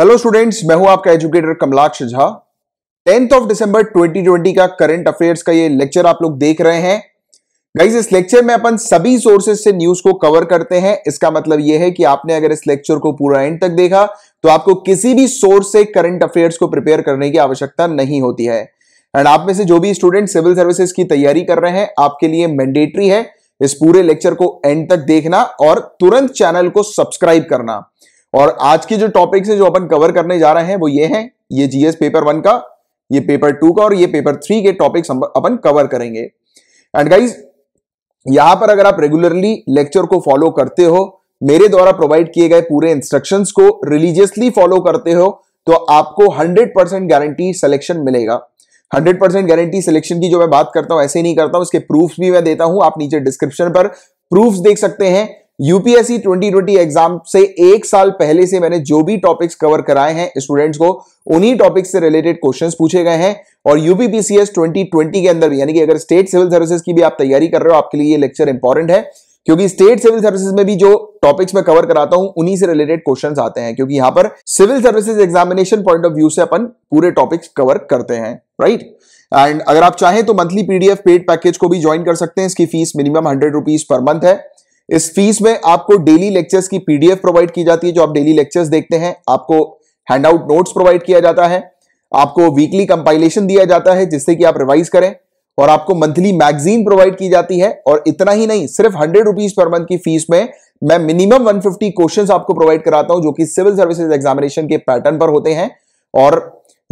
Hello students मैं हूं आपका educator Kamalaksh Jha tenth of December 2020 का करंट अफेयर्स का ये लेक्चर आप लोग देख रहे हैं गाइज इस लेक्चर में अपन सभी सोर्सेज से न्यूज को कवर करते हैं इसका मतलब यह है कि आपने अगर इस लेक्चर को पूरा एंड तक देखा तो आपको किसी भी सोर्स से करंट अफेयर्स को प्रिपेयर करने की आवश्यकता नहीं होती है एंड आप में से जो भी स्टूडेंट सिविल सर्विसेज की तैयारी कर रहे हैं आपके लिए मैंडेटरी है इस पूरे लेक्चर को एंड तक देखना और तुरंत चैनल को सब्सक्राइब करना और आज के जो टॉपिक्स हैं जो अपन कवर करने जा रहे हैं वो ये हैं ये जीएस पेपर वन का ये पेपर टू का और ये पेपर थ्री के टॉपिक्स अपन कवर करेंगे एंड गाइज यहां पर अगर आप रेगुलरली लेक्चर को फॉलो करते हो मेरे द्वारा प्रोवाइड किए गए पूरे इंस्ट्रक्शंस को रिलीजियसली फॉलो करते हो तो आपको 100 परसेंट गारंटी सिलेक्शन मिलेगा 100 परसेंट गारंटी सिलेक्शन की जो मैं बात करता हूं ऐसे नहीं करता हूं इसके प्रूफ भी मैं देता हूं आप नीचे डिस्क्रिप्शन पर प्रूफ देख सकते हैं यूपीएससी 2020 एग्जाम से एक साल पहले से मैंने जो भी टॉपिक्स कवर कराए हैं स्टूडेंट्स को उन्हीं टॉपिक्स से रिलेटेड क्वेश्चंस पूछे गए हैं और यूपीपीसीएस 2020 के अंदर भी यानी कि अगर स्टेट सिविल सर्विसेज की भी आप तैयारी कर रहे हो आपके लिए ये लेक्चर इंपॉर्टेंट है क्योंकि स्टेट सिविल सर्विसेज में भी जो टॉपिक्स में कवर कराता हूं उन्हीं से रिलेटेड क्वेश्चंस आते हैं क्योंकि यहां पर civil services examination point of view से अपन पूरे टॉपिक्स कवर करते हैं राइट एंड अगर आप चाहें तो मंथली पीडीएफ पेड पैकेज को भी ज्वाइन कर सकते हैं इसकी fees minimum hundred rupees per month है इस फीस में आपको डेली लेक्चर्स की पीडीएफ प्रोवाइड की जाती है जो आप डेली लेक्चर्स देखते हैं आपको हैंडआउट नोट्स प्रोवाइड किया जाता है आपको वीकली कंपाइलेशन दिया जाता है जिससे कि आप रिवाइज करें और आपको मंथली मैगजीन प्रोवाइड की जाती है और इतना ही नहीं सिर्फ हंड्रेड रुपीज पर मंथ की फीस में मैं मिनिमम 150 क्वेश्चन आपको प्रोवाइड कराता हूं जो कि सिविल सर्विसेज एग्जामिनेशन के पैटर्न पर होते हैं और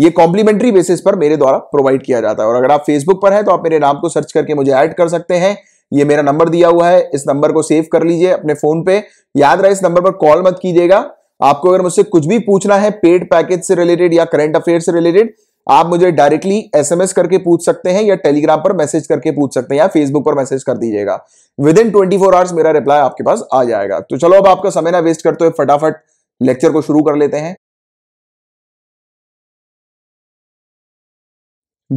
ये कॉम्प्लीमेंट्री बेसिस पर मेरे द्वारा प्रोवाइड किया जाता है और अगर आप फेसबुक पर हैं तो आप मेरे नाम को सर्च करके मुझे ऐड कर सकते हैं ये मेरा नंबर दिया हुआ है इस नंबर को सेव कर लीजिए अपने फोन पे याद रहे इस नंबर पर कॉल मत कीजिएगा आपको अगर मुझसे कुछ भी पूछना है पेड पैकेज से रिलेटेड या करंट अफेयर से रिलेटेड आप मुझे डायरेक्टली एसएमएस करके पूछ सकते हैं या टेलीग्राम पर मैसेज करके पूछ सकते हैं या फेसबुक पर मैसेज कर दीजिएगा within twenty four hours मेरा रिप्लाई आपके पास आ जाएगा तो चलो अब आपका समय ना वेस्ट करते हुए फटाफट लेक्चर को शुरू कर लेते हैं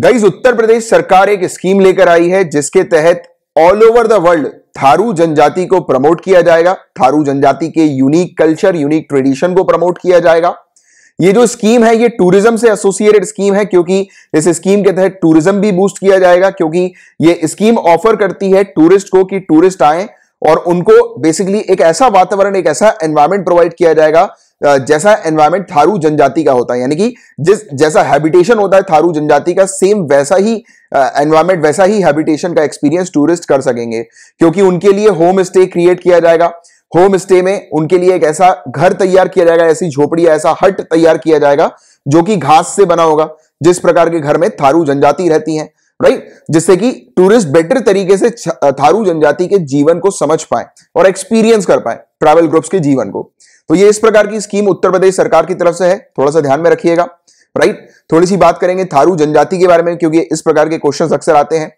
गईज उत्तर प्रदेश सरकार एक स्कीम लेकर आई है जिसके तहत all over the world Tharu जनजाति को प्रमोट किया जाएगा थारू जनजाति के यूनिक कल्चर यूनिक ट्रेडिशन को प्रमोट किया जाएगा ये जो स्कीम है ये टूरिज्म से एसोसिएटेड स्कीम है क्योंकि इस स्कीम के तहत टूरिज्म भी बूस्ट किया जाएगा क्योंकि ये स्कीम ऑफर करती है टूरिस्ट को कि टूरिस्ट आए और उनको बेसिकली एक ऐसा वातावरण एक ऐसा एनवायरमेंट प्रोवाइड किया जाएगा जैसा एनवायरमेंट थारू जनजाति का होता है यानी कि जिस जैसा हैबिटेशन होता है थारू जनजाति का सेम वैसा ही एनवायरमेंट वैसा ही हैबिटेशन का एक्सपीरियंस टूरिस्ट कर सकेंगे क्योंकि उनके लिए होम स्टे क्रिएट किया जाएगा होम स्टे में उनके लिए एक ऐसा घर तैयार किया जाएगा ऐसी झोपड़ी ऐसा हट तैयार किया जाएगा जो कि घास से बना होगा जिस प्रकार के घर में थारू जनजाति रहती है राइट जिससे कि टूरिस्ट बेटर तरीके से थारू जनजाति के जीवन को समझ पाए और एक्सपीरियंस कर पाए ट्रैवल ग्रुप्स के जीवन को तो ये इस प्रकार की स्कीम उत्तर प्रदेश सरकार की तरफ से है थोड़ा सा ध्यान में रखिएगा राइट थोड़ी सी बात करेंगे थारू जनजाति के बारे में क्योंकि इस प्रकार के क्वेश्चन अक्सर आते हैं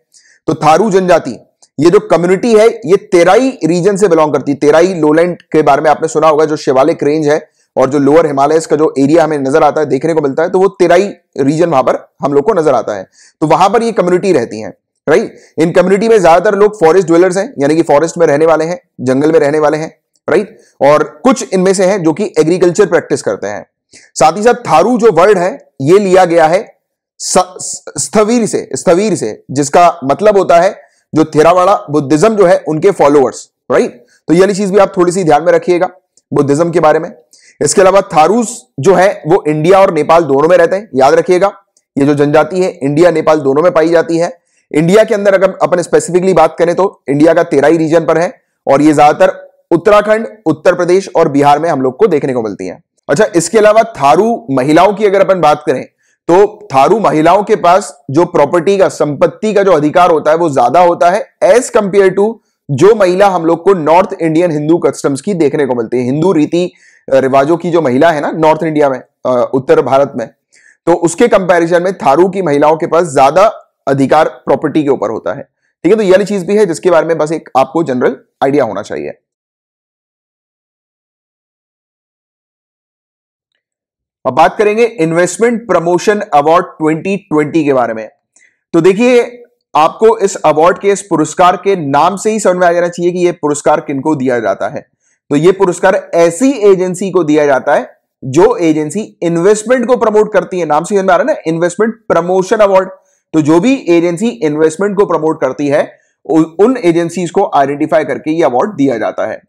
तो थारू जनजाति ये जो कम्युनिटी है ये तेराई रीजन से बिलोंग करती है तेराई लोलैंड के बारे में आपने सुना होगा जो शिवालिक रेंज है और जो लोअर हिमालय का जो एरिया हमें नजर आता है देखने को मिलता है तो वो तेराई रीजन वहां पर हम लोग को नजर आता है तो वहां पर ये कम्युनिटी रहती है राइट इन कम्युनिटी में ज्यादातर लोग फॉरेस्ट ड्वेलर्स हैं यानी कि फॉरेस्ट में रहने वाले हैं जंगल में रहने वाले हैं राइट और कुछ इनमें से हैं जो कि एग्रीकल्चर प्रैक्टिस करते हैं साथ ही साथ थारू जो वर्ड है ये लिया गया है स्थवीर से स्थवीर से जिसका मतलब होता है जो थेरावाड़ा बुद्धिज्म जो है उनके फॉलोअर्स राइट तो ये चीज भी आप थोड़ी सी ध्यान में रखिएगा बुद्धिज्म के बारे में इसके अलावा थारूस जो है वो इंडिया और नेपाल दोनों में रहते हैं याद रखिएगा ये जो जनजाति है इंडिया नेपाल दोनों में पाई जाती है इंडिया के अंदर अगर अपन स्पेसिफिकली बात करें तो इंडिया का तेराई रीजन पर है और ये ज्यादातर उत्तराखंड उत्तर प्रदेश और बिहार में हम लोग को देखने को मिलती है अच्छा इसके अलावा थारू महिलाओं की अगर अपन बात करें तो थारू महिलाओं के पास जो प्रॉपर्टी का संपत्ति का जो अधिकार होता है वो ज्यादा होता है एज कंपेयर टू जो महिला हम लोग को नॉर्थ इंडियन हिंदू कस्टम्स की देखने को मिलती है हिंदू रीति रिवाजों की जो महिला है ना नॉर्थ इंडिया में उत्तर भारत में तो उसके कंपैरिजन में थारू की महिलाओं के पास ज्यादा अधिकार प्रॉपर्टी के ऊपर होता है ठीक है तो यही चीज भी है जिसके बारे में बस एक आपको जनरल आइडिया होना चाहिए अब बात करेंगे इन्वेस्टमेंट प्रमोशन अवार्ड 2020 के बारे में तो देखिए आपको इस अवार्ड के इस पुरस्कार के नाम से ही समझ में आ जाना चाहिए कि यह पुरस्कार किनको दिया जाता है तो यह पुरस्कार ऐसी एजेंसी को दिया जाता है जो एजेंसी इन्वेस्टमेंट को प्रमोट करती है नाम से समझ में आ रहा है ना इन्वेस्टमेंट प्रमोशन अवार्ड तो जो भी एजेंसी इन्वेस्टमेंट को प्रमोट करती है उन एजेंसी को आइडेंटिफाई करके ये अवार्ड दिया जाता है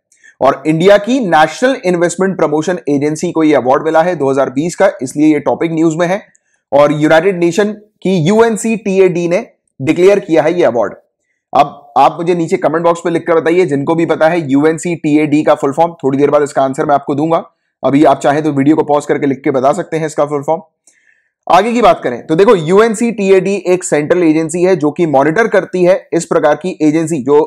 और इंडिया की नेशनल इन्वेस्टमेंट प्रमोशन एजेंसी को यह अवार्ड मिला है 2020 का इसलिए यह टॉपिक न्यूज में है और यूनाइटेड नेशन की यूएनसी ने डिक्लेयर किया है ये अवार्ड अब आप मुझे नीचे कमेंट बॉक्स में लिखकर बताइए जिनको भी पता है यूएनसी का फुल फॉर्म थोड़ी देर बाद इसका आंसर मैं आपको दूंगा अभी आप चाहे तो वीडियो को पॉज करके लिख के बता सकते हैं इसका फुल फॉर्म आगे की बात करें तो देखो यूएनसी एक सेंट्रल एजेंसी है जो कि मॉनिटर करती है इस प्रकार की एजेंसी जो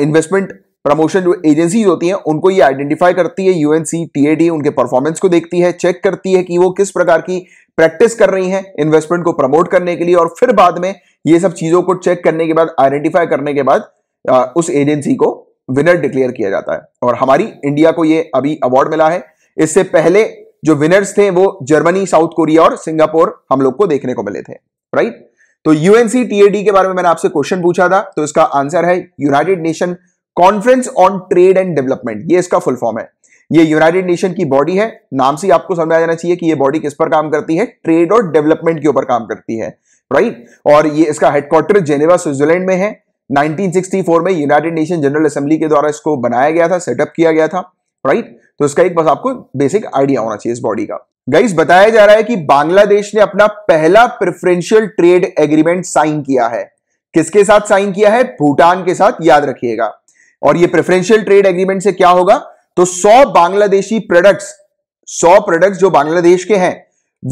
इन्वेस्टमेंट प्रमोशन जो एजेंसीज होती हैं उनको ये आइडेंटिफाई करती है यूएनसी टीएडी उनके परफॉर्मेंस को देखती है चेक करती है कि वो किस प्रकार की प्रैक्टिस कर रही हैं इन्वेस्टमेंट को प्रमोट करने के लिए और फिर बाद में ये सब चीजों को चेक करने के बाद आइडेंटिफाई करने के बाद आ, उस एजेंसी को विनर डिक्लेयर किया जाता है और हमारी इंडिया को ये अभी अवार्ड मिला है इससे पहले जो विनर्स थे वो जर्मनी साउथ कोरिया और सिंगापुर हम लोग को देखने को मिले थे राइट तो यूएनसी टीएडी के बारे में मैंने आपसे क्वेश्चन पूछा था तो इसका आंसर है United Nation conference on trade and development ये इसका फुल फॉर्म है ये यूनाइटेड नेशन की बॉडी है नाम से आपको समझ आ जाना चाहिए कि ये बॉडी किस पर काम करती है ट्रेड और डेवलपमेंट के ऊपर काम करती है राइट और ये इसका हेडक्वार्टर जेनेवा स्विट्जरलैंड में है 1964 में यूनाइटेड नेशन जनरल असेंबली के द्वारा इसको बनाया गया था सेटअप किया गया था राइट तो इसका एक बस आपको बेसिक आइडिया होना चाहिए इस बॉडी का गाइस बताया जा रहा है कि बांग्लादेश ने अपना पहला प्रेफरेंशियल ट्रेड एग्रीमेंट साइन किया है किसके साथ साइन किया है भूटान के साथ याद रखिएगा और ये प्रेफरेंशियल ट्रेड एग्रीमेंट से क्या होगा तो 100 बांग्लादेशी प्रोडक्ट्स 100 प्रोडक्ट्स जो बांग्लादेश के हैं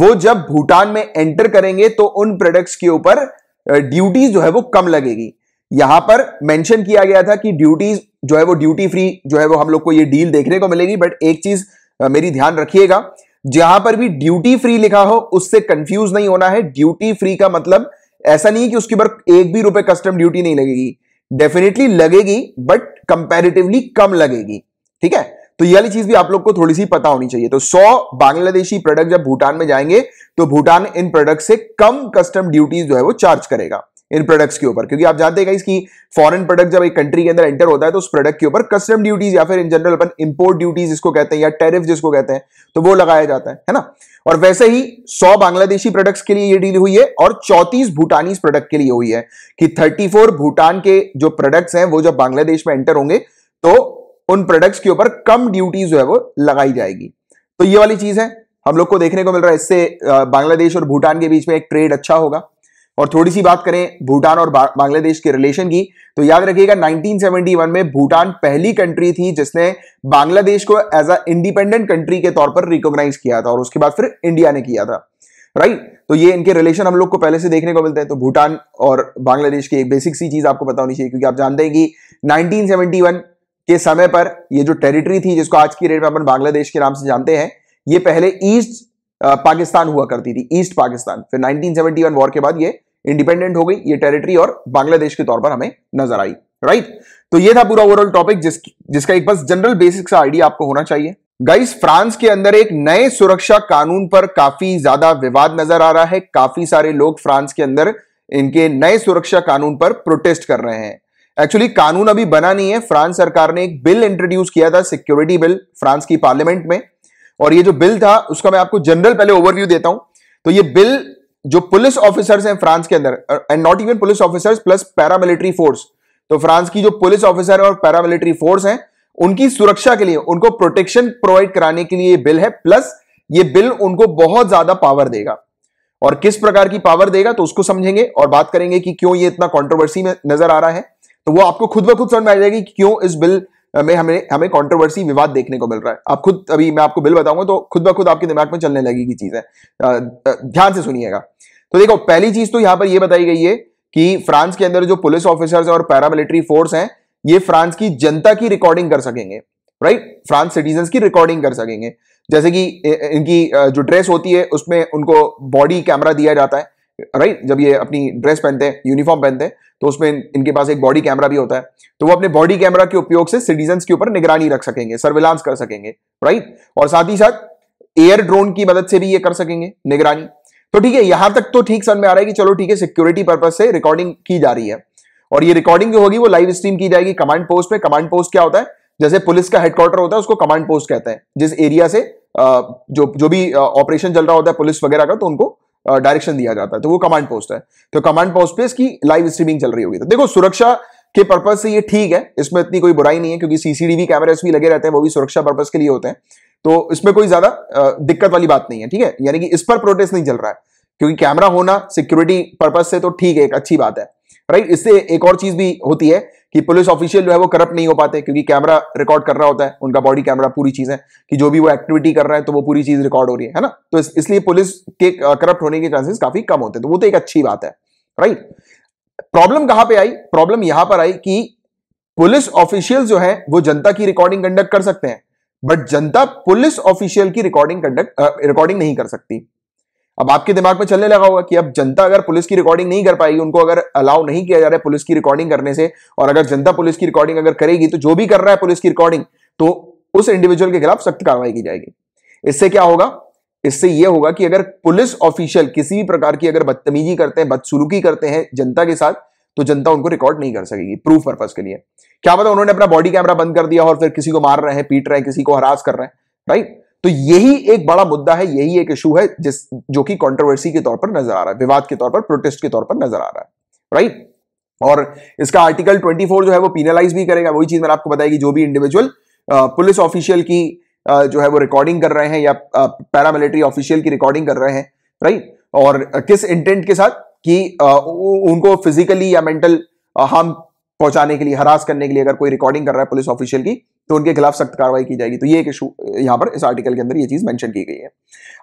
वो जब भूटान में एंटर करेंगे तो उन प्रोडक्ट्स के ऊपर ड्यूटीज जो है वो कम लगेगी यहां पर मेंशन किया गया था कि ड्यूटीज जो है वो ड्यूटी फ्री जो है वो हम लोग को ये डील देखने को मिलेगी बट एक चीज मेरी ध्यान रखिएगा जहां पर भी ड्यूटी फ्री लिखा हो उससे कंफ्यूज नहीं होना है ड्यूटी फ्री का मतलब ऐसा नहीं है कि उसके ऊपर एक भी रुपए कस्टम ड्यूटी नहीं लगेगी डेफिनेटली लगेगी बट कंपेरेटिवली कम लगेगी ठीक है तो ये वाली चीज भी आप लोग को थोड़ी सी पता होनी चाहिए तो 100 बांग्लादेशी प्रोडक्ट जब भूटान में जाएंगे तो भूटान इन प्रोडक्ट से कम कस्टम ड्यूटीज जो है वो चार्ज करेगा इन प्रोडक्ट्स के ऊपर क्योंकि आप जानते हैं कि फॉरेन प्रोडक्ट जब एक कंट्री के अंदर एंटर होता है तो उस प्रोडक्ट के ऊपर कस्टम ड्यूटीज या फिर इन जनरल अपन इंपोर्ट ड्यूटीज जिसको कहते हैं या टेरिफ जिसको कहते हैं तो वो लगाया जाता है है ना और वैसे ही 100 बांग्लादेशी प्रोडक्ट्स के लिए ये डील हुई है और चौतीस भूटानीज प्रोडक्ट के लिए हुई है कि 34 भूटान के जो प्रोडक्ट्स हैं वो जब बांग्लादेश में एंटर होंगे तो उन प्रोडक्ट्स के ऊपर कम ड्यूटी जो है वो लगाई जाएगी तो ये वाली चीज है हम लोग को देखने को मिल रहा है इससे बांग्लादेश और भूटान के बीच में एक ट्रेड अच्छा होगा और थोड़ी सी बात करें भूटान और बांग्लादेश के रिलेशन की तो याद रखिएगा 1971 में भूटान पहली कंट्री थी जिसने बांग्लादेश को एज अ इंडिपेंडेंट कंट्री के तौर पर रिकॉग्नाइज किया था और उसके बाद फिर इंडिया ने किया था राइट तो ये इनके रिलेशन हम लोग को पहले से देखने को मिलते हैं तो भूटान और बांग्लादेश की एक बेसिक सी चीज आपको पता होनी चाहिए क्योंकि आप जानते हैं कि नाइनटीन के समय पर ये जो टेरिटरी थी जिसको आज की डेट में अपन बांग्लादेश के नाम से जानते हैं ये पहले ईस्ट पाकिस्तान हुआ करती थी ईस्ट पाकिस्तान फिर 1971 वॉर के बाद ये इंडिपेंडेंट हो गई ये टेरिटरी और बांग्लादेश के तौर पर हमें नजर आई राइट तो ये था पूरा ओवरऑल टॉपिक जिस, जिसका एक बस जनरल बेसिक सा आइडिया आपको होना चाहिए गाइस फ्रांस के अंदर एक नए सुरक्षा कानून पर काफी ज्यादा विवाद नजर आ रहा है काफी सारे लोग फ्रांस के अंदर इनके नए सुरक्षा कानून पर प्रोटेस्ट कर रहे हैं एक्चुअली कानून अभी बना नहीं है फ्रांस सरकार ने एक बिल इंट्रोड्यूस किया था सिक्योरिटी बिल फ्रांस की पार्लियामेंट में और ये जो बिल था उसका मैं आपको जनरल पहले ओवरव्यू देता हूं तो ये बिल जो पुलिस ऑफिसर्स हैं फ्रांस के अंदर and not even police officers plus paramilitary force तो फ्रांस की जो पुलिस ऑफिसर और पैरामिलिट्री फोर्स हैं उनकी सुरक्षा के लिए उनको प्रोटेक्शन प्रोवाइड कराने के लिए ये बिल है प्लस ये बिल उनको बहुत ज्यादा पावर देगा और किस प्रकार की पावर देगा तो उसको समझेंगे और बात करेंगे कि क्यों ये इतना कंट्रोवर्सी में नजर आ रहा है तो वो आपको खुद ब खुद समझ में आ जाएगी क्यों इस बिल में हमें हमें कंट्रोवर्सी विवाद देखने को मिल रहा है आप खुद अभी मैं आपको बिल बताऊंगा तो खुद ब खुद आपके दिमाग में चलने लगेगी चीजें ध्यान से सुनिएगा तो देखो पहली चीज तो यहां पर यह बताई गई है कि फ्रांस के अंदर जो पुलिस ऑफिसर्स और पैरामिलिट्री फोर्स हैं ये फ्रांस की जनता की रिकॉर्डिंग कर सकेंगे राइट फ्रांस सिटीजन की रिकॉर्डिंग कर सकेंगे जैसे कि इनकी जो ड्रेस होती है उसमें उनको बॉडी कैमरा दिया जाता है राइट जब ये अपनी ड्रेस पहनते हैं यूनिफॉर्म पहनते हैं तो उसमें इनके पास एक बॉडी कैमरा भी होता है तो वो अपने बॉडी कैमरा के उपयोग से सिटीजन के ऊपर निगरानी रख सकेंगे सर्विलांस कर सकेंगे राइट और साथ ही साथ एयर ड्रोन की मदद से भी ये कर सकेंगे निगरानी तो ठीक है यहां तक तो ठीक समझ में आ रहा है कि चलो ठीक है सिक्योरिटी पर्पज से रिकॉर्डिंग की जा रही है और ये रिकॉर्डिंग जो होगी वो लाइव स्ट्रीम की जाएगी कमांड पोस्ट में कमांड पोस्ट क्या होता है जैसे पुलिस का हेडक्वार्टर होता है उसको कमांड पोस्ट कहते हैं जिस एरिया से जो जो भी ऑपरेशन चल रहा होता है पुलिस वगैरह का तो उनको डायरेक्शन दिया जाता है तो वो कमांड पोस्ट है तो कमांड पोस्ट पे इसकी लाइव स्ट्रीमिंग चल रही होगी तो देखो सुरक्षा के पर्पज से ये ठीक है इसमें इतनी कोई बुराई नहीं है क्योंकि सीसीटीवी कैमरे भी लगे रहते हैं वो भी सुरक्षा पर्पज के लिए होते हैं तो इसमें कोई ज्यादा दिक्कत वाली बात नहीं है ठीक है यानी कि इस पर प्रोटेस्ट नहीं चल रहा है क्योंकि कैमरा होना सिक्योरिटी पर्पज से तो ठीक है एक अच्छी बात है राइट इससे एक और चीज भी होती है कि पुलिस ऑफिशियल जो है वो करप्ट नहीं हो पाते क्योंकि कैमरा रिकॉर्ड कर रहा होता है उनका बॉडी कैमरा पूरी चीज है कि जो भी वो एक्टिविटी कर रहा है तो वो पूरी चीज रिकॉर्ड हो रही है ना तो इस, इसलिए पुलिस के करप्ट होने के चांसेस काफी कम होते हैं तो वो तो एक अच्छी बात है राइट प्रॉब्लम कहां पर आई प्रॉब्लम यहां पर आई कि पुलिस ऑफिशियल जो है वो जनता की रिकॉर्डिंग कंडक्ट कर सकते हैं बट जनता पुलिस ऑफिशियल की रिकॉर्डिंग कंडक्ट रिकॉर्डिंग नहीं कर सकती अब आपके दिमाग में चलने लगा होगा कि अब जनता अगर पुलिस की रिकॉर्डिंग नहीं कर पाएगी उनको अगर अलाउ नहीं किया जा रहा है पुलिस की रिकॉर्डिंग करने से और अगर जनता पुलिस की रिकॉर्डिंग अगर करेगी तो जो भी कर रहा है पुलिस की रिकॉर्डिंग तो उस इंडिविजुअल के खिलाफ सख्त कार्रवाई की जाएगी इससे क्या होगा इससे यह होगा कि अगर पुलिस ऑफिशियल किसी भी प्रकार की अगर बदतमीजी करते हैं बदसुलूकी करते हैं जनता के साथ तो जनता उनको रिकॉर्ड नहीं कर सकेगी प्रूफ पर्पज के लिए क्या पता उन्होंने अपना बॉडी कैमरा बंद कर दिया और फिर किसी को मार रहे हैं पीट रहे हैं किसी को हरास कर रहे हैं राइट तो यही एक बड़ा मुद्दा है यही एक इशू है जिस जो कि कंट्रोवर्सी के तौर पर नजर आ रहा है विवाद के तौर पर प्रोटेस्ट के तौर पर नजर आ रहा है राइट और इसका आर्टिकल 24 जो है वो पीनलाइज भी करेगा वही चीज मैंने आपको बताया कि जो भी इंडिविजुअल पुलिस ऑफिशियल की आ, जो है वो रिकॉर्डिंग कर रहे हैं या पैरामिलिट्री ऑफिशियल की रिकॉर्डिंग कर रहे हैं राइट और किस इंटेंट के साथ कि आ, उनको फिजिकली या मेंटल हार्म पहुंचाने के लिए हरास करने के लिए अगर कोई रिकॉर्डिंग कर रहा है पुलिस ऑफिशियल की तो उनके खिलाफ सख्त कार्रवाई की जाएगी तो ये एक इशू यहां पर इस आर्टिकल के अंदर ये चीज मेंशन की गई है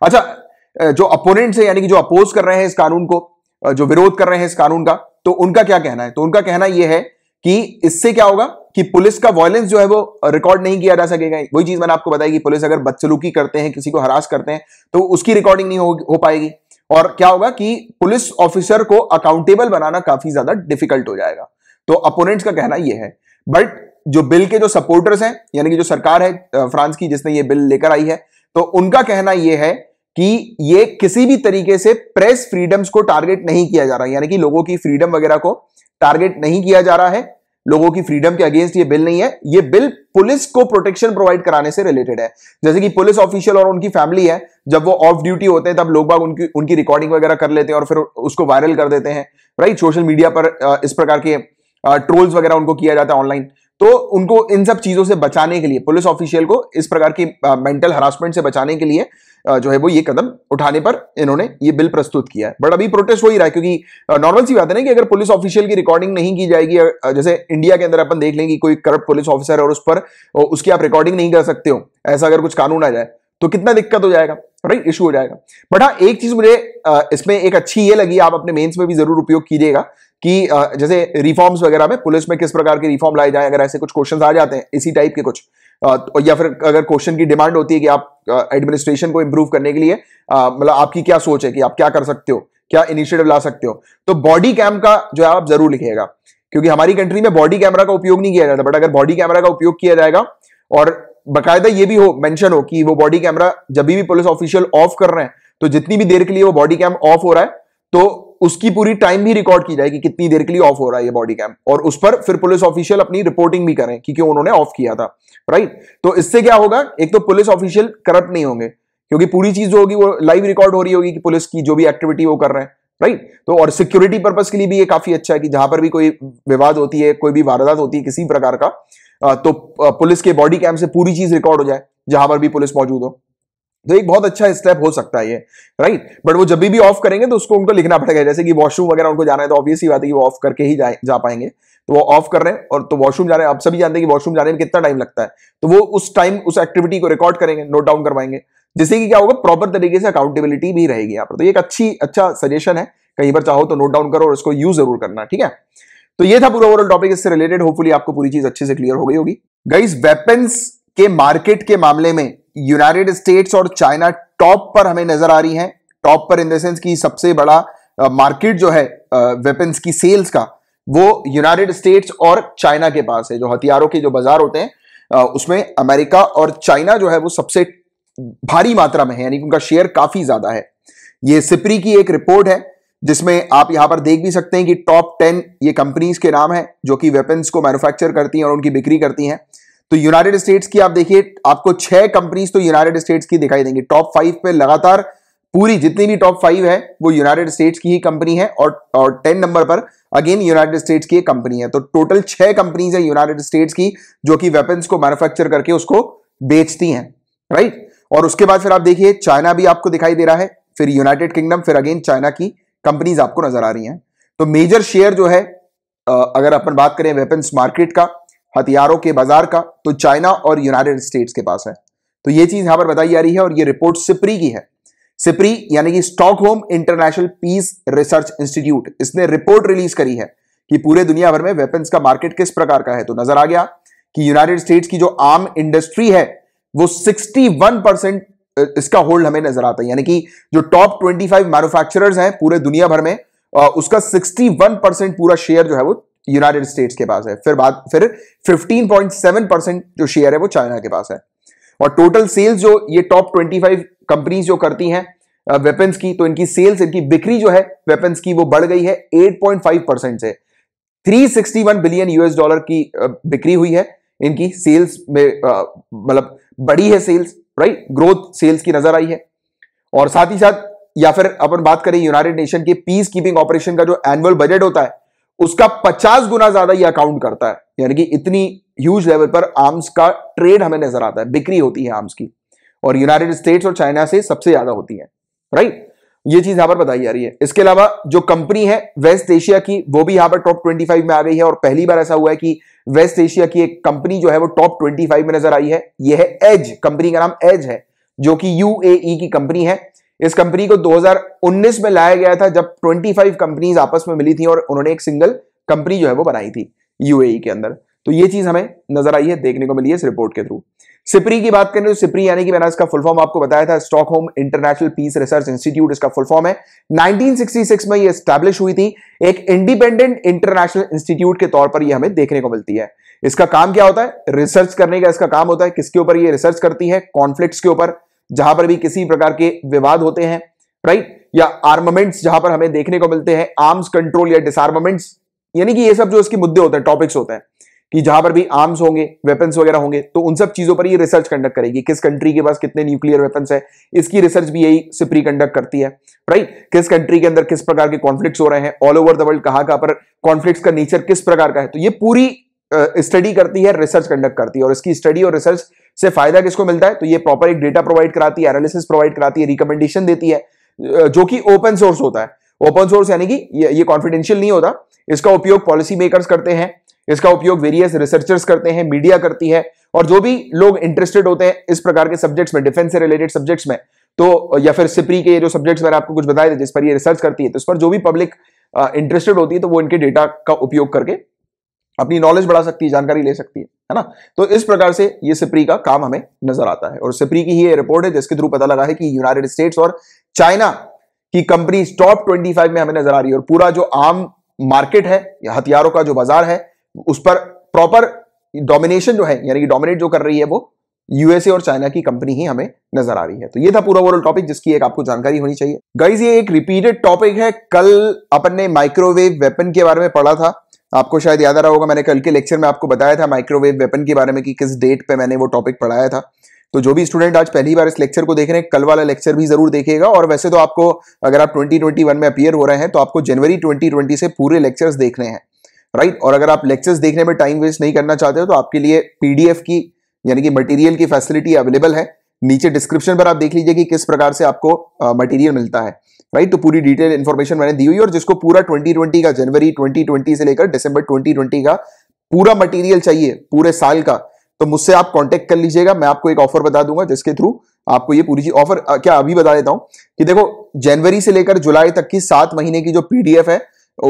अच्छा जो अपोनेंट्स है यानी कि जो अपोज कर रहे हैं इस कानून को जो विरोध कर रहे हैं इस कानून का तो उनका क्या कहना है तो उनका कहना यह है कि इससे क्या होगा कि पुलिस का वॉयलेंस जो है वो रिकॉर्ड नहीं किया जा सकेगा वही चीज मैंने आपको बताई कि पुलिस अगर बदसलूकी करते हैं किसी को हरास करते हैं तो उसकी रिकॉर्डिंग नहीं हो, हो पाएगी और क्या होगा कि पुलिस ऑफिसर को अकाउंटेबल बनाना काफी ज्यादा डिफिकल्ट हो जाएगा तो अपोनेंट्स का कहना यह है बट जो बिल के जो सपोर्टर्स हैं यानी कि जो सरकार है फ्रांस की जिसने ये बिल लेकर आई है तो उनका कहना यह है कि ये किसी भी तरीके से प्रेस फ्रीडम्स को टारगेट नहीं किया जा रहा है यानी कि लोगों की फ्रीडम वगैरह को टारगेट नहीं किया जा रहा है लोगों की फ्रीडम के अगेंस्ट ये बिल नहीं है ये बिल पुलिस को प्रोटेक्शन प्रोवाइड कराने से रिलेटेड है जैसे कि पुलिस ऑफिशियल और उनकी फैमिली है जब वो ऑफ ड्यूटी होते हैं तब लोग बाग उनकी उनकी रिकॉर्डिंग वगैरह कर लेते हैं और फिर उसको वायरल कर देते हैं राइट सोशल मीडिया पर इस प्रकार के ट्रोल्स वगैरह उनको किया जाता है ऑनलाइन तो उनको इन सब चीज़ों से बचाने के लिए पुलिस ऑफिशियल को इस प्रकार की मेंटल हरासमेंट से बचाने के लिए जो है वो ये कदम उठाने पर इन्होंने ये बिल प्रस्तुत किया है बट अभी प्रोटेस्ट हो ही रहा है क्योंकि नॉर्मल सी बात है ना कि अगर पुलिस ऑफिशियल की रिकॉर्डिंग नहीं की जाएगी जैसे इंडिया के अंदर अपन देख लेंगे कोई करप्ट पुलिस ऑफिसर है और उस पर उसकी आप रिकॉर्डिंग नहीं कर सकते हो ऐसा अगर कुछ कानून आ जाए तो कितना दिक्कत हो जाएगा राइट इशू हो जाएगा बट हाँ एक चीज मुझे इसमें एक अच्छी ये लगी आप अपने मेंस में भी जरूर उपयोग कीजिएगा कि जैसे रिफॉर्म्स वगैरह में पुलिस में किस प्रकार के रिफॉर्म लाए जाए अगर ऐसे कुछ क्वेश्चन आ जाते हैं इसी टाइप के कुछ तो, या फिर अगर क्वेश्चन की डिमांड होती है कि आप एडमिनिस्ट्रेशन को इंप्रूव करने के लिए मतलब आपकी क्या सोच है कि आप क्या कर सकते हो क्या इनिशिएटिव ला सकते हो तो बॉडी कैम का जो है आप जरूर लिखिएगा क्योंकि हमारी कंट्री में बॉडी कैमरा का उपयोग नहीं किया जाता बट अगर बॉडी कैमरा का उपयोग किया जाएगा और बकायदा ये भी हो मेंशन हो कि वो बॉडी कैमरा जब भी पुलिस ऑफिशियल ऑफ कर रहे हैं तो जितनी भी देर के लिए वो बॉडी कैम ऑफ हो रहा है तो उसकी पूरी टाइम भी रिकॉर्ड की जाएगी कि कितनी देर के लिए ऑफ हो रहा है ये बॉडी कैम और उस पर फिर पुलिस ऑफिशियल अपनी रिपोर्टिंग भी करें कि क्यों उन्होंने ऑफ किया था राइट तो इससे क्या होगा एक तो पुलिस ऑफिशियल करप्ट नहीं होंगे क्योंकि पूरी चीज जो होगी वो लाइव रिकॉर्ड हो रही होगी कि पुलिस की जो भी एक्टिविटी वो कर रहे हैं राइट तो और सिक्योरिटी पर्पज के लिए भी ये काफी अच्छा है कि जहां पर भी कोई विवाद होती है कोई भी वारदात होती है किसी प्रकार का तो पुलिस के बॉडी कैम से पूरी चीज रिकॉर्ड हो जाए जहां पर भी पुलिस मौजूद हो तो एक बहुत अच्छा स्टेप हो सकता है ये राइट बट वो जब भी ऑफ करेंगे तो उसको उनको लिखना पड़ेगा जैसे कि वॉशरूम वगैरह उनको जाना है तो ऑब्वियस ही बात है कि वो ऑफ करके ही जाए जा पाएंगे तो वो ऑफ कर रहे हैं और तो वॉशरूम जा रहे हैं आप सभी जानते हैं कि वॉशरूम जाने में कितना टाइम लगता है तो वो उस टाइम उस एक्टिविटी को रिकॉर्ड करेंगे नोट डाउन करवाएंगे जिससे कि क्या होगा प्रॉपर तरीके से अकाउंटेबिलिटी भी रहेगी यहाँ पर तो एक अच्छी अच्छा सजेशन है कहीं पर चाहो तो नोट डाउन करो और इसको यूज जरूर करना ठीक है तो ये था पूरा ओवरऑल टॉपिक इससे रिलेटेड होपफुली आपको पूरी चीज अच्छे से क्लियर हो गई होगी गाइस वेपन्स के मार्केट के मामले में यूनाइटेड स्टेट्स और चाइना टॉप पर हमें नजर आ रही हैं टॉप पर इन देंस की सबसे बड़ा मार्केट जो है वेपन्स की सेल्स का वो यूनाइटेड स्टेट्स और चाइना के पास है जो हथियारों के जो बाजार होते हैं उसमें अमेरिका और चाइना जो है वो सबसे भारी मात्रा में है यानी उनका शेयर काफी ज्यादा है ये सिपरी की एक रिपोर्ट है जिसमें आप यहां पर देख भी सकते हैं कि टॉप टेन ये कंपनीज के नाम है जो कि वेपन्स को मैन्युफैक्चर करती हैं और उनकी बिक्री करती हैं तो यूनाइटेड स्टेट्स की आप देखिए आपको छह कंपनीज तो यूनाइटेड स्टेट्स की दिखाई देंगी टॉप फाइव पे लगातार पूरी जितनी भी टॉप फाइव है वो यूनाइटेड स्टेट्स की ही कंपनी है और और टेन नंबर पर अगेन यूनाइटेड स्टेट्स की कंपनी है तो टोटल छह कंपनीज है यूनाइटेड स्टेट्स की जो कि वेपन्स को मैन्युफैक्चर करके उसको बेचती हैं राइट और उसके बाद फिर आप देखिए चाइना भी आपको दिखाई दे रहा है फिर यूनाइटेड किंगडम फिर अगेन चाइना की कंपनीज आपको नजर आ रही हैं तो मेजर शेयर जो है अगर अपन बात करें वेपन्स मार्केट का हथियारों के बाजार का तो चाइना और यूनाइटेड स्टेट्स के पास है तो ये चीज यहां पर बताई जा रही है और ये रिपोर्ट सिप्री की है सिप्री यानी कि Stockholm International Peace Research Institute इसने रिपोर्ट रिलीज करी है कि पूरे दुनिया भर में वेपन्स का मार्केट किस प्रकार का है तो नजर आ गया कि यूनाइटेड स्टेट्स की जो आर्म इंडस्ट्री है वो 61 परसेंट इसका होल्ड हमें नजर आता है यानी कि जो टॉप 25 मैन्युफैक्चरर्स हैं पूरे दुनिया भर में उसका 61 परसेंट पूरा शेयर जो है वो यूनाइटेड स्टेट्स के पास है फिर बात फिर 15.7 परसेंट जो शेयर है वो चाइना के पास है और टोटल सेल्स जो ये टॉप 25 कंपनीज जो करती हैं वेपन्स की तो इनकी सेल्स इनकी बिक्री जो है वेपन्स की वो बढ़ गई है 8.5 परसेंट से 361 बिलियन यूएस डॉलर की बिक्री हुई है इनकी सेल्स में मतलब बड़ी है सेल्स राइट ग्रोथ सेल्स की नजर आई है और साथ ही साथ या फिर अपन बात करें यूनाइटेड नेशन के पीस कीपिंग ऑपरेशन का जो एनुअल बजट होता है उसका 50 गुना ज्यादा ये अकाउंट करता है यानी कि इतनी ह्यूज लेवल पर आर्म्स का ट्रेड हमें नजर आता है बिक्री होती है आर्म्स की और यूनाइटेड स्टेट्स और चाइना से सबसे ज्यादा होती है राइट ये चीज यहां पर बताई जा रही है इसके अलावा जो कंपनी है वेस्ट एशिया की वो भी यहां पर टॉप 25 में आ गई है और पहली बार ऐसा हुआ है कि वेस्ट एशिया की एक कंपनी जो है वो टॉप 25 में नजर आई है ये है एज कंपनी का नाम एज है जो कि यूएई e की कंपनी है इस कंपनी को 2019 में लाया गया था जब 25 कंपनीज आपस में मिली थी और उन्होंने एक सिंगल कंपनी जो है वो बनाई थी यूएई के अंदर तो ये चीज हमें नजर आई है देखने को मिली है इस रिपोर्ट के थ्रू सिपरी की बात करें तो सिपरी यानी कि मैंने इसका फुल फॉर्म आपको बताया था Stockholm International Peace Research Institute इसका फुल फॉर्म है 1966 में ये स्टैब्लिश हुई थी एक इंडिपेंडेंट इंटरनेशनल इंस्टीट्यूट के तौर पर ये हमें देखने को मिलती है इसका काम क्या होता है रिसर्च करने का इसका काम होता है किसके ऊपर ये रिसर्च करती है कॉन्फ्लिक्ट के ऊपर जहां पर भी किसी प्रकार के विवाद होते हैं राइट या आर्मामेंट्स जहां पर हमें देखने को मिलते हैं आर्म्स कंट्रोल या डिसआर्मामेंट्स यानी कि ये सब जो इसके मुद्दे होते हैं टॉपिक्स होते हैं कि जहां पर भी आर्म्स होंगे वेपन्स वगैरह होंगे तो उन सब चीजों पर ये रिसर्च कंडक्ट करेगी किस कंट्री के पास कितने न्यूक्लियर वेपन्स है इसकी रिसर्च भी यही सिप्री कंडक्ट करती है राइट किस कंट्री के अंदर किस प्रकार के कॉन्फ्लिक्ट हो रहे हैं ऑल ओवर द वर्ल्ड कहां पर कॉन्फ्लिक्ट का नेचर किस प्रकार का है तो ये पूरी स्टडी करती है रिसर्च कंडक्ट करती है और इसकी स्टडी और रिसर्च से फायदा किसको मिलता है तो ये प्रॉपर एक डेटा प्रोवाइड कराती है एनालिसिस प्रोवाइड कराती है रिकमेंडेशन देती है जो कि ओपन सोर्स होता है ओपन सोर्स यानी कि ये कॉन्फिडेंशियल नहीं होता इसका उपयोग पॉलिसी मेकर्स करते हैं इसका उपयोग वेरियस रिसर्चर्स करते हैं मीडिया करती है और जो भी लोग इंटरेस्टेड होते हैं इस प्रकार के सब्जेक्ट्स में डिफेंस से रिलेटेड सब्जेक्ट्स में तो या फिर सिपरी e के जो सब्जेक्ट्स मैंने आपको कुछ बताए जिस पर ये रिसर्च करती है तो इस पर जो भी पब्लिक इंटरेस्टेड होती है तो वो इनके डेटा का उपयोग करके अपनी नॉलेज बढ़ा सकती है जानकारी ले सकती है है ना तो इस प्रकार से ये सिप्री का काम हमें नजर आता है और सिप्री की ही ये रिपोर्ट है जिसके थ्रू पता लगा है कि यूनाइटेड स्टेट्स और चाइना की कंपनी टॉप 25 में हमें नजर आ रही है और पूरा जो आम मार्केट है या हथियारों का जो बाजार है उस पर प्रॉपर डोमिनेशन जो है यानी कि डोमिनेट जो कर रही है वो यूएसए और चाइना की कंपनी ही हमें नजर आ रही है तो ये था पूरा वर्ल्ड टॉपिक जिसकी एक आपको जानकारी होनी चाहिए गाइज ये एक रिपीटेड टॉपिक है कल अपन ने माइक्रोवेव वेपन के बारे में पढ़ा था आपको शायद याद आ रहा होगा मैंने कल के लेक्चर में आपको बताया था माइक्रोवेव वेपन के बारे में कि किस डेट पे मैंने वो टॉपिक पढ़ाया था तो जो भी स्टूडेंट आज पहली बार इस लेक्चर को देख रहे हैं कल वाला लेक्चर भी जरूर देखिएगा और वैसे तो आपको अगर आप 2021 में अपियर हो रहे हैं तो आपको जनवरी 2020 से पूरे लेक्चर्स देखने हैं राइट और अगर आप लेक्चर्स देखने में टाइम वेस्ट नहीं करना चाहते हो तो आपके लिए पीडीएफ की यानी कि मटीरियल की फैसिलिटी अवेलेबल है नीचे डिस्क्रिप्शन पर आप देख लीजिए कि किस प्रकार से आपको मटेरियल मिलता है राइट तो पूरी डिटेल इन्फॉर्मेशन मैंने दी हुई और जिसको पूरा 2020 का जनवरी 2020 से लेकर दिसंबर 2020 का पूरा मटेरियल चाहिए पूरे साल का तो मुझसे आप कांटेक्ट कर लीजिएगा मैं आपको एक ऑफर बता दूंगा जिसके थ्रू आपको ये पूरी चीज ऑफर क्या अभी बता देता हूं कि देखो जनवरी से लेकर जुलाई तक की सात महीने की जो पीडीएफ है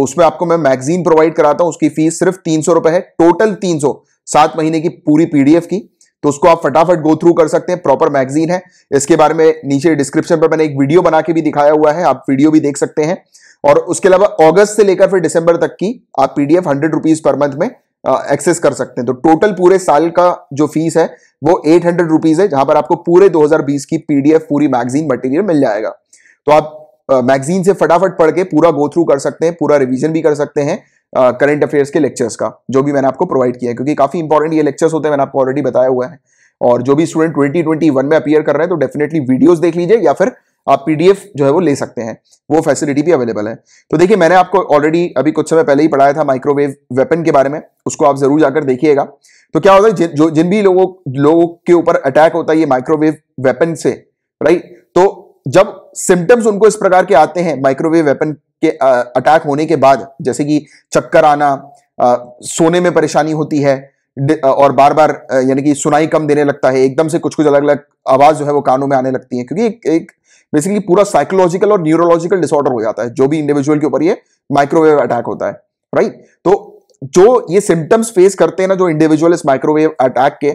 उसमें आपको मैं मैगजीन प्रोवाइड कराता हूं उसकी फीस सिर्फ तीन सौ रुपए है टोटल तीन सौ सात महीने की पूरी पीडीएफ की तो उसको आप फटाफट गो थ्रू कर सकते हैं प्रॉपर मैगजीन है इसके बारे में नीचे डिस्क्रिप्शन पर मैंने एक वीडियो बना के भी दिखाया हुआ है आप वीडियो भी देख सकते हैं और उसके अलावा अगस्त से लेकर फिर दिसंबर तक की आप PDF hundred rupees per month में एक्सेस कर सकते हैं तो टोटल पूरे साल का जो फीस है वो एट हंड्रेड रुपीज है जहां पर आपको पूरे 2020 की पीडीएफ पूरी मैगजीन मटेरियल मिल जाएगा तो आप मैगजीन से फटाफट पढ़ के पूरा गो थ्रू कर सकते हैं पूरा रिवीजन भी कर सकते हैं करंट अफेयर्स के लेक्चर्स का जो भी मैंने आपको प्रोवाइड किया है क्योंकि काफ़ी इंपॉर्टेंट ये लेक्चर्स होते हैं मैंने आपको ऑलरेडी बताया हुआ है और जो भी स्टूडेंट 2021 में अपियर कर रहे हैं तो डेफिनेटली वीडियोस देख लीजिए या फिर आप पीडीएफ जो है वो ले सकते हैं वो फैसिलिटी भी अवेलेबल है तो देखिए मैंने आपको ऑलरेडी अभी कुछ समय पहले ही पढ़ाया था माइक्रोवेव वेपन के बारे में उसको आप जरूर जाकर देखिएगा तो क्या होता है जिन, जो जिन भी लोगों लोगों के ऊपर अटैक होता है ये माइक्रोवेव वेपन से राइट तो जब सिम्टम्स उनको इस प्रकार के आते हैं माइक्रोवेव वेपन के अटैक होने के बाद जैसे कि चक्कर आना आ, सोने में परेशानी होती है और बार बार यानी कि सुनाई कम देने लगता है एकदम से कुछ कुछ अलग अलग आवाज जो है वो कानों में आने लगती है क्योंकि एक, एक बेसिकली पूरा साइकोलॉजिकल और न्यूरोलॉजिकल डिसऑर्डर हो जाता है जो भी इंडिविजुअल के ऊपर ये माइक्रोवेव अटैक होता है राइट तो जो ये सिम्टम्स फेस करते हैं ना जो इंडिविजुअल इस माइक्रोवेव अटैक के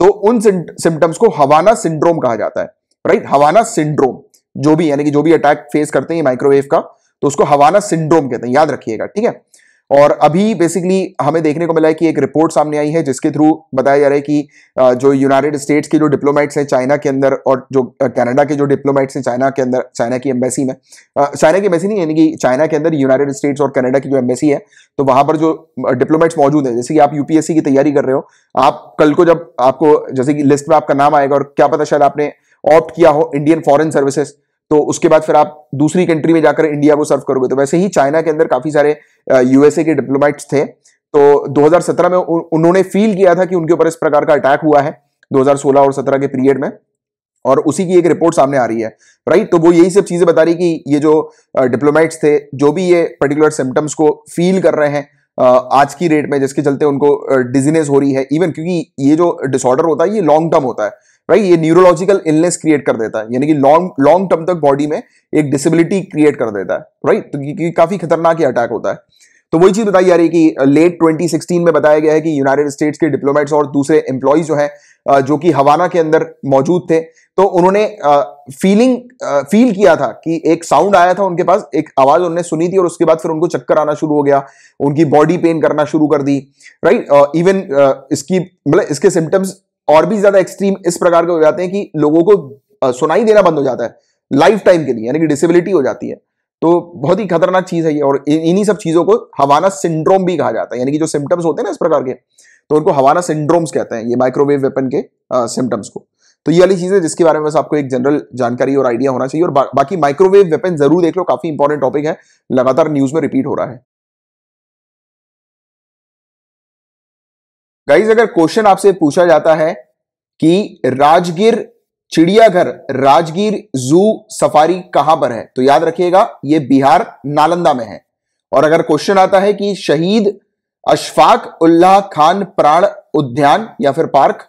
तो उन सिम्टम्स को हवाना सिंड्रोम कहा जाता है राइट हवाना सिंड्रोम जो भी यानी कि जो भी अटैक फेस करते हैं माइक्रोवेव का तो उसको हवाना सिंड्रोम कहते हैं याद रखिएगा ठीक है और अभी बेसिकली हमें देखने को मिला है कि एक रिपोर्ट सामने आई है जिसके थ्रू बताया जा रहा है कि जो यूनाइटेड स्टेट्स के जो डिप्लोमेट्स हैं चाइना के अंदर और जो कनाडा के जो डिप्लोमेट्स हैं चाइना के अंदर चाइना की एम्बेसी में चाइना की एम्बेसी नहीं यानी कि चाइना के अंदर यूनाइटेड स्टेट्स और कनाडा की जो एम्बेसी है तो वहां पर जो डिप्लोमेट्स मौजूद है जैसे कि आप यूपीएससी की तैयारी कर रहे हो आप कल को जब आपको जैसे कि लिस्ट में आपका नाम आएगा और क्या पता शायद आपने ऑप्ट किया हो इंडियन फॉरन सर्विसेज तो उसके बाद फिर आप दूसरी कंट्री में जाकर इंडिया को सर्व करोगे तो वैसे ही चाइना के अंदर काफी सारे यूएसए के डिप्लोमेट्स थे तो 2017 में उन्होंने फील किया था कि उनके ऊपर इस प्रकार का अटैक हुआ है 2016 और 17 के पीरियड में और उसी की एक रिपोर्ट सामने आ रही है राइट तो वो यही सब चीजें बता रही कि ये जो डिप्लोमेट्स थे जो भी ये पर्टिकुलर सिम्टम्स को फील कर रहे हैं आज की रेट में जिसके चलते उनको डिजीनेस हो रही है इवन क्योंकि ये जो डिसऑर्डर होता है ये लॉन्ग टर्म होता है राइट ये न्यूरोलॉजिकल इलनेस क्रिएट कर देता है यानी कि लॉन्ग लॉन्ग टर्म तक बॉडी में एक डिसेबिलिटी क्रिएट कर देता है राइट तो क्योंकि काफी खतरनाक ये अटैक होता है तो वही चीज बताई जा रही है कि लेट 2016 में बताया गया है कि यूनाइटेड स्टेट्स के डिप्लोमेट्स और दूसरे एम्प्लॉय जो है जो कि हवाना के अंदर मौजूद थे तो उन्होंने फीलिंग फील किया था कि एक साउंड आया था उनके पास एक आवाज उन्होंने सुनी थी और उसके बाद फिर उनको चक्कर आना शुरू हो गया उनकी बॉडी पेन करना शुरू कर दी राइट इवन इसकी मतलब इसके सिम्टम्स और भी ज्यादा एक्सट्रीम इस प्रकार के हो जाते हैं कि लोगों को सुनाई देना बंद हो जाता है लाइफ टाइम के लिए यानी कि डिसेबिलिटी हो जाती है तो बहुत ही खतरनाक चीज है ये और इन्हीं सब चीजों को हवाना सिंड्रोम भी कहा जाता है यानी कि जो सिम्टम्स होते हैं ना इस प्रकार के तो उनको हवाना सिंड्रोम्स कहते हैं ये माइक्रोवेव वेपन के सिम्टम्स को तो ये वाली चीजें जिसके बारे में बस आपको एक जनरल जानकारी और आइडिया होना चाहिए और बा, बाकी माइक्रोवेव वेपन जरूर देख लो काफी इंपॉर्टेंट टॉपिक है लगातार न्यूज में रिपीट हो रहा है गाइज अगर क्वेश्चन आपसे पूछा जाता है कि राजगीर चिड़ियाघर राजगीर जू सफारी कहां पर है तो याद रखिएगा यह बिहार नालंदा में है और अगर क्वेश्चन आता है कि शहीद अशफाक उल्लाह खान प्राण उद्यान या फिर पार्क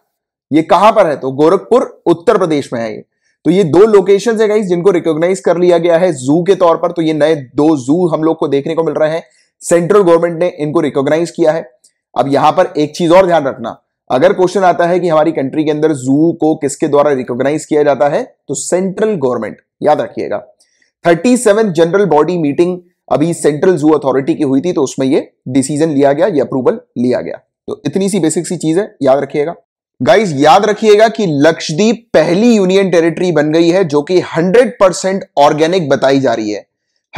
ये कहां पर है तो गोरखपुर उत्तर प्रदेश में है ये तो ये दो लोकेशन है गाइज जिनको रिकॉग्नाइज कर लिया गया है जू के तौर पर तो ये नए दो जू हम लोग को देखने को मिल रहे हैं सेंट्रल गवर्नमेंट ने इनको रिकॉग्नाइज किया है अब यहां पर एक चीज और ध्यान रखना अगर क्वेश्चन आता है कि हमारी कंट्री के अंदर जू को किसके द्वारा रिकॉग्नाइज किया जाता है तो सेंट्रल गवर्नमेंट याद रखिएगा थर्टी जनरल बॉडी मीटिंग अभी सेंट्रल जू अथॉरिटी की हुई थी तो उसमें यह डिसीजन लिया गया यह अप्रूवल लिया गया तो इतनी सी बेसिक सी चीज है याद रखिएगा गाइज याद रखिएगा कि लक्षद्वीप पहली यूनियन टेरिटरी बन गई है जो कि 100% परसेंट ऑर्गेनिक बताई जा रही है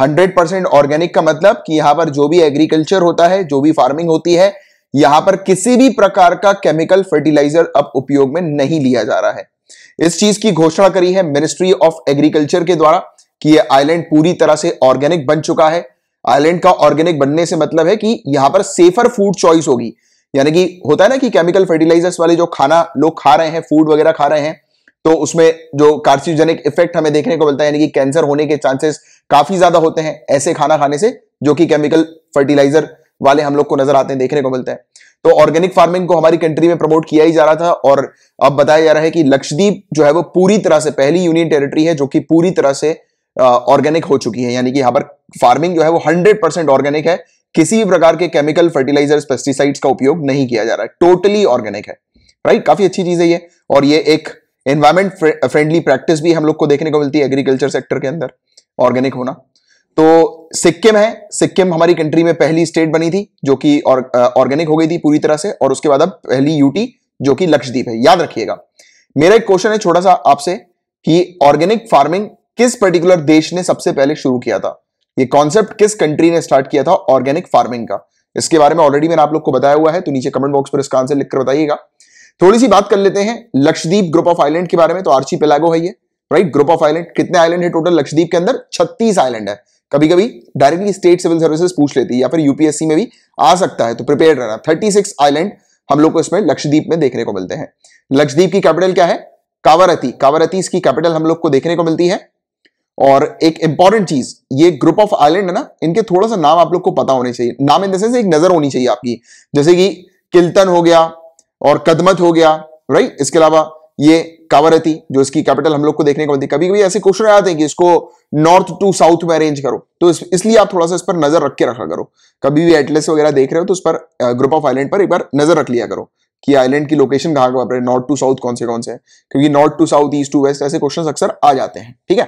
100% परसेंट ऑर्गेनिक का मतलब कि यहां पर जो भी एग्रीकल्चर होता है जो भी फार्मिंग होती है यहां पर किसी भी प्रकार का केमिकल फर्टिलाइजर अब उपयोग में नहीं लिया जा रहा है इस चीज की घोषणा करी है मिनिस्ट्री ऑफ एग्रीकल्चर के द्वारा कि यह आइलैंड पूरी तरह से ऑर्गेनिक बन चुका है आइलैंड का ऑर्गेनिक बनने से मतलब है कि यहां पर सेफर फूड चॉइस होगी यानी कि होता है ना कि केमिकल फर्टिलाइजर्स वाले जो खाना लोग खा रहे हैं फूड वगैरह खा रहे हैं तो उसमें जो कार्सियोजेनिक इफेक्ट हमें देखने को मिलता है यानी कि कैंसर होने के चांसेस काफी ज्यादा होते हैं ऐसे खाना खाने से जो कि केमिकल फर्टिलाइजर वाले हम लोग को नजर आते हैं देखने को मिलते हैं तो ऑर्गेनिक फार्मिंग को हमारी कंट्री में प्रमोट किया ही जा रहा था और अब बताया जा रहा है कि लक्षद्वीप जो है वो पूरी तरह से पहली यूनियन टेरिटरी है जो कि पूरी तरह से ऑर्गेनिक हो चुकी है यानी कि यहाँ पर फार्मिंग जो है वो हंड्रेड परसेंट ऑर्गेनिक है किसी भी प्रकार के केमिकल फर्टिलाइजर पेस्टिसाइड्स का उपयोग नहीं किया जा रहा है टोटली ऑर्गेनिक है राइट काफी अच्छी चीज है ये और ये एक एनवायरमेंट फ्रेंडली प्रैक्टिस भी हम लोग को देखने को मिलती है एग्रीकल्चर सेक्टर के अंदर ऑर्गेनिक होना तो सिक्किम है सिक्किम हमारी कंट्री में पहली स्टेट बनी थी जो कि ऑर्गेनिक हो गई थी पूरी तरह से और उसके बाद अब पहली यूटी जो कि लक्षद्वीप है याद रखिएगा मेरा एक क्वेश्चन है छोटा सा आपसे कि ऑर्गेनिक फार्मिंग किस पर्टिकुलर देश ने सबसे पहले शुरू किया था ये कॉन्सेप्ट किस कंट्री ने स्टार्ट किया था ऑर्गेनिक फार्मिंग का इसके बारे में ऑलरेडी मैंने आप लोग को बताया हुआ है तो नीचे कमेंट बॉक्स पर इसका आंसर लिखकर बताइएगा थोड़ी सी बात कर लेते हैं लक्षद्वीप ग्रुप ऑफ आइलैंड के बारे में तो आर्ची पेलागो है ये राइट ग्रुप ऑफ आइलैंड कितने आइलैंड है टोटल लक्षद्वीप के अंदर छत्तीस आइलैंड है कभी कभी डायरेक्टली स्टेट सिविल सर्विसेज पूछ लेती है या फिर यूपीएससी में भी आ सकता है तो प्रिपेयर रहना थर्टी सिक्स आईलैंड हम लोग को इसमें लक्षद्वीप में देखने को मिलते हैं लक्षद्वीप की कैपिटल क्या है कावरती कावरती इसकी कैपिटल हम लोग को देखने को मिलती है और एक इंपॉर्टेंट चीज ये ग्रुप ऑफ आइलैंड है ना इनके थोड़ा सा नाम आप लोग को पता होने चाहिए नाम इन द सेंस एक नजर होनी चाहिए आपकी जैसे कि किल्तन हो गया और कदमत हो गया राइट इसके अलावा ये थी जो इसकी कैपिटल हम लोग को देखने को मिलती है कभी कभी ऐसे क्वेश्चन आते हैं कि इसको नॉर्थ टू साउथ में अरेंज करो तो इस, इसलिए आप थोड़ा सा इस पर नजर रख के रखा करो कभी भी एटलेस वगैरह देख रहे हो तो उस पर ग्रुप ऑफ आइलैंड पर एक बार नजर रख लिया करो कि आइलैंड की लोकेशन कहां पर नॉर्थ टू साउथ कौन से कौन से है क्योंकि north to south east to west ऐसे क्वेश्चन अक्सर आ जाते हैं ठीक है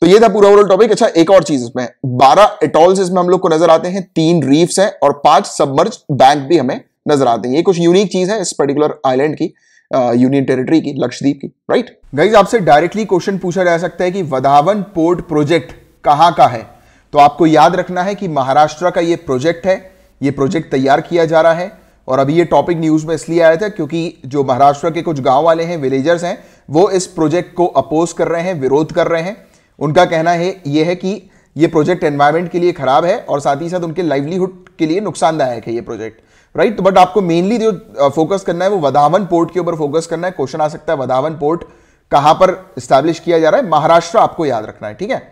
तो ये था पूरा ओवरऑल टॉपिक अच्छा एक और चीज इसमें बारह एटॉल्स इसमें हम लोग को नजर आते हैं तीन रीफ्स हैं और पांच सबमर्ज बैंक भी हमें नजर आते हैं ये कुछ यूनिक चीज है इस पर्टिकुलर आइलैंड की यूनियन uh, टेरिटरी की लक्षद्वीप की राइट गाइज आपसे डायरेक्टली क्वेश्चन पूछा जा सकता है कि वधावन पोर्ट प्रोजेक्ट कहाँ का है तो आपको याद रखना है कि महाराष्ट्र का ये प्रोजेक्ट है ये प्रोजेक्ट तैयार किया जा रहा है और अभी ये टॉपिक न्यूज़ में इसलिए आया था क्योंकि जो महाराष्ट्र के कुछ गांव वाले हैं विलेजर्स हैं वो इस प्रोजेक्ट को अपोज कर रहे हैं विरोध कर रहे हैं उनका कहना है ये है कि ये प्रोजेक्ट एनवायरमेंट के लिए ख़राब है और साथ ही साथ उनके लाइवलीहुड के लिए नुकसानदायक है ये प्रोजेक्ट राइट right? बट आपको मेनली जो फोकस uh, करना है वो वधावन पोर्ट के ऊपर फोकस करना है क्वेश्चन आ सकता है वधावन पोर्ट कहां पर स्टैब्लिश किया जा रहा है महाराष्ट्र आपको याद रखना है ठीक है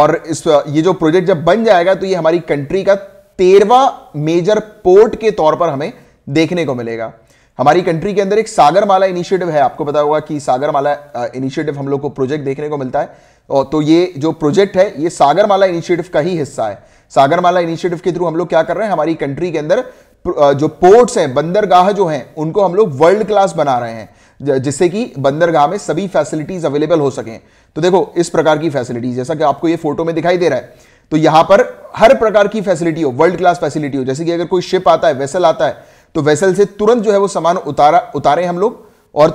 और इस uh, ये जो प्रोजेक्ट जब बन जाएगा तो ये हमारी कंट्री का तेरवा मेजर पोर्ट के तौर पर हमें देखने को मिलेगा हमारी कंट्री के अंदर एक सागरमाला इनिशिएटिव है आपको पता होगा कि सागरमाला इनिशिएटिव uh, हम लोग को प्रोजेक्ट देखने को मिलता है और तो ये जो प्रोजेक्ट है ये सागरमाला इनिशिएटिव का ही हिस्सा है सागरमाला इनिशिएटिव के थ्रू हम लोग क्या कर रहे हैं हमारी कंट्री के अंदर जो पोर्ट्स हैं बंदरगाह जो हैं उनको हम लोग वर्ल्ड क्लास बना रहे हैं जिससे कि बंदरगाह में सभी फैसिलिटीज अवेलेबल हो सकें तो देखो इस प्रकार की फैसिलिटीज जैसा कि आपको ये फोटो में दिखाई दे रहा है तो यहां पर हर प्रकार की फैसिलिटी हो वर्ल्ड क्लास फैसिलिटी हो जैसे कि अगर कोई शिप आता है वेसल आता है तो वेसल से तुरंत जो है वो सामान उतारा उतारें हम लोग और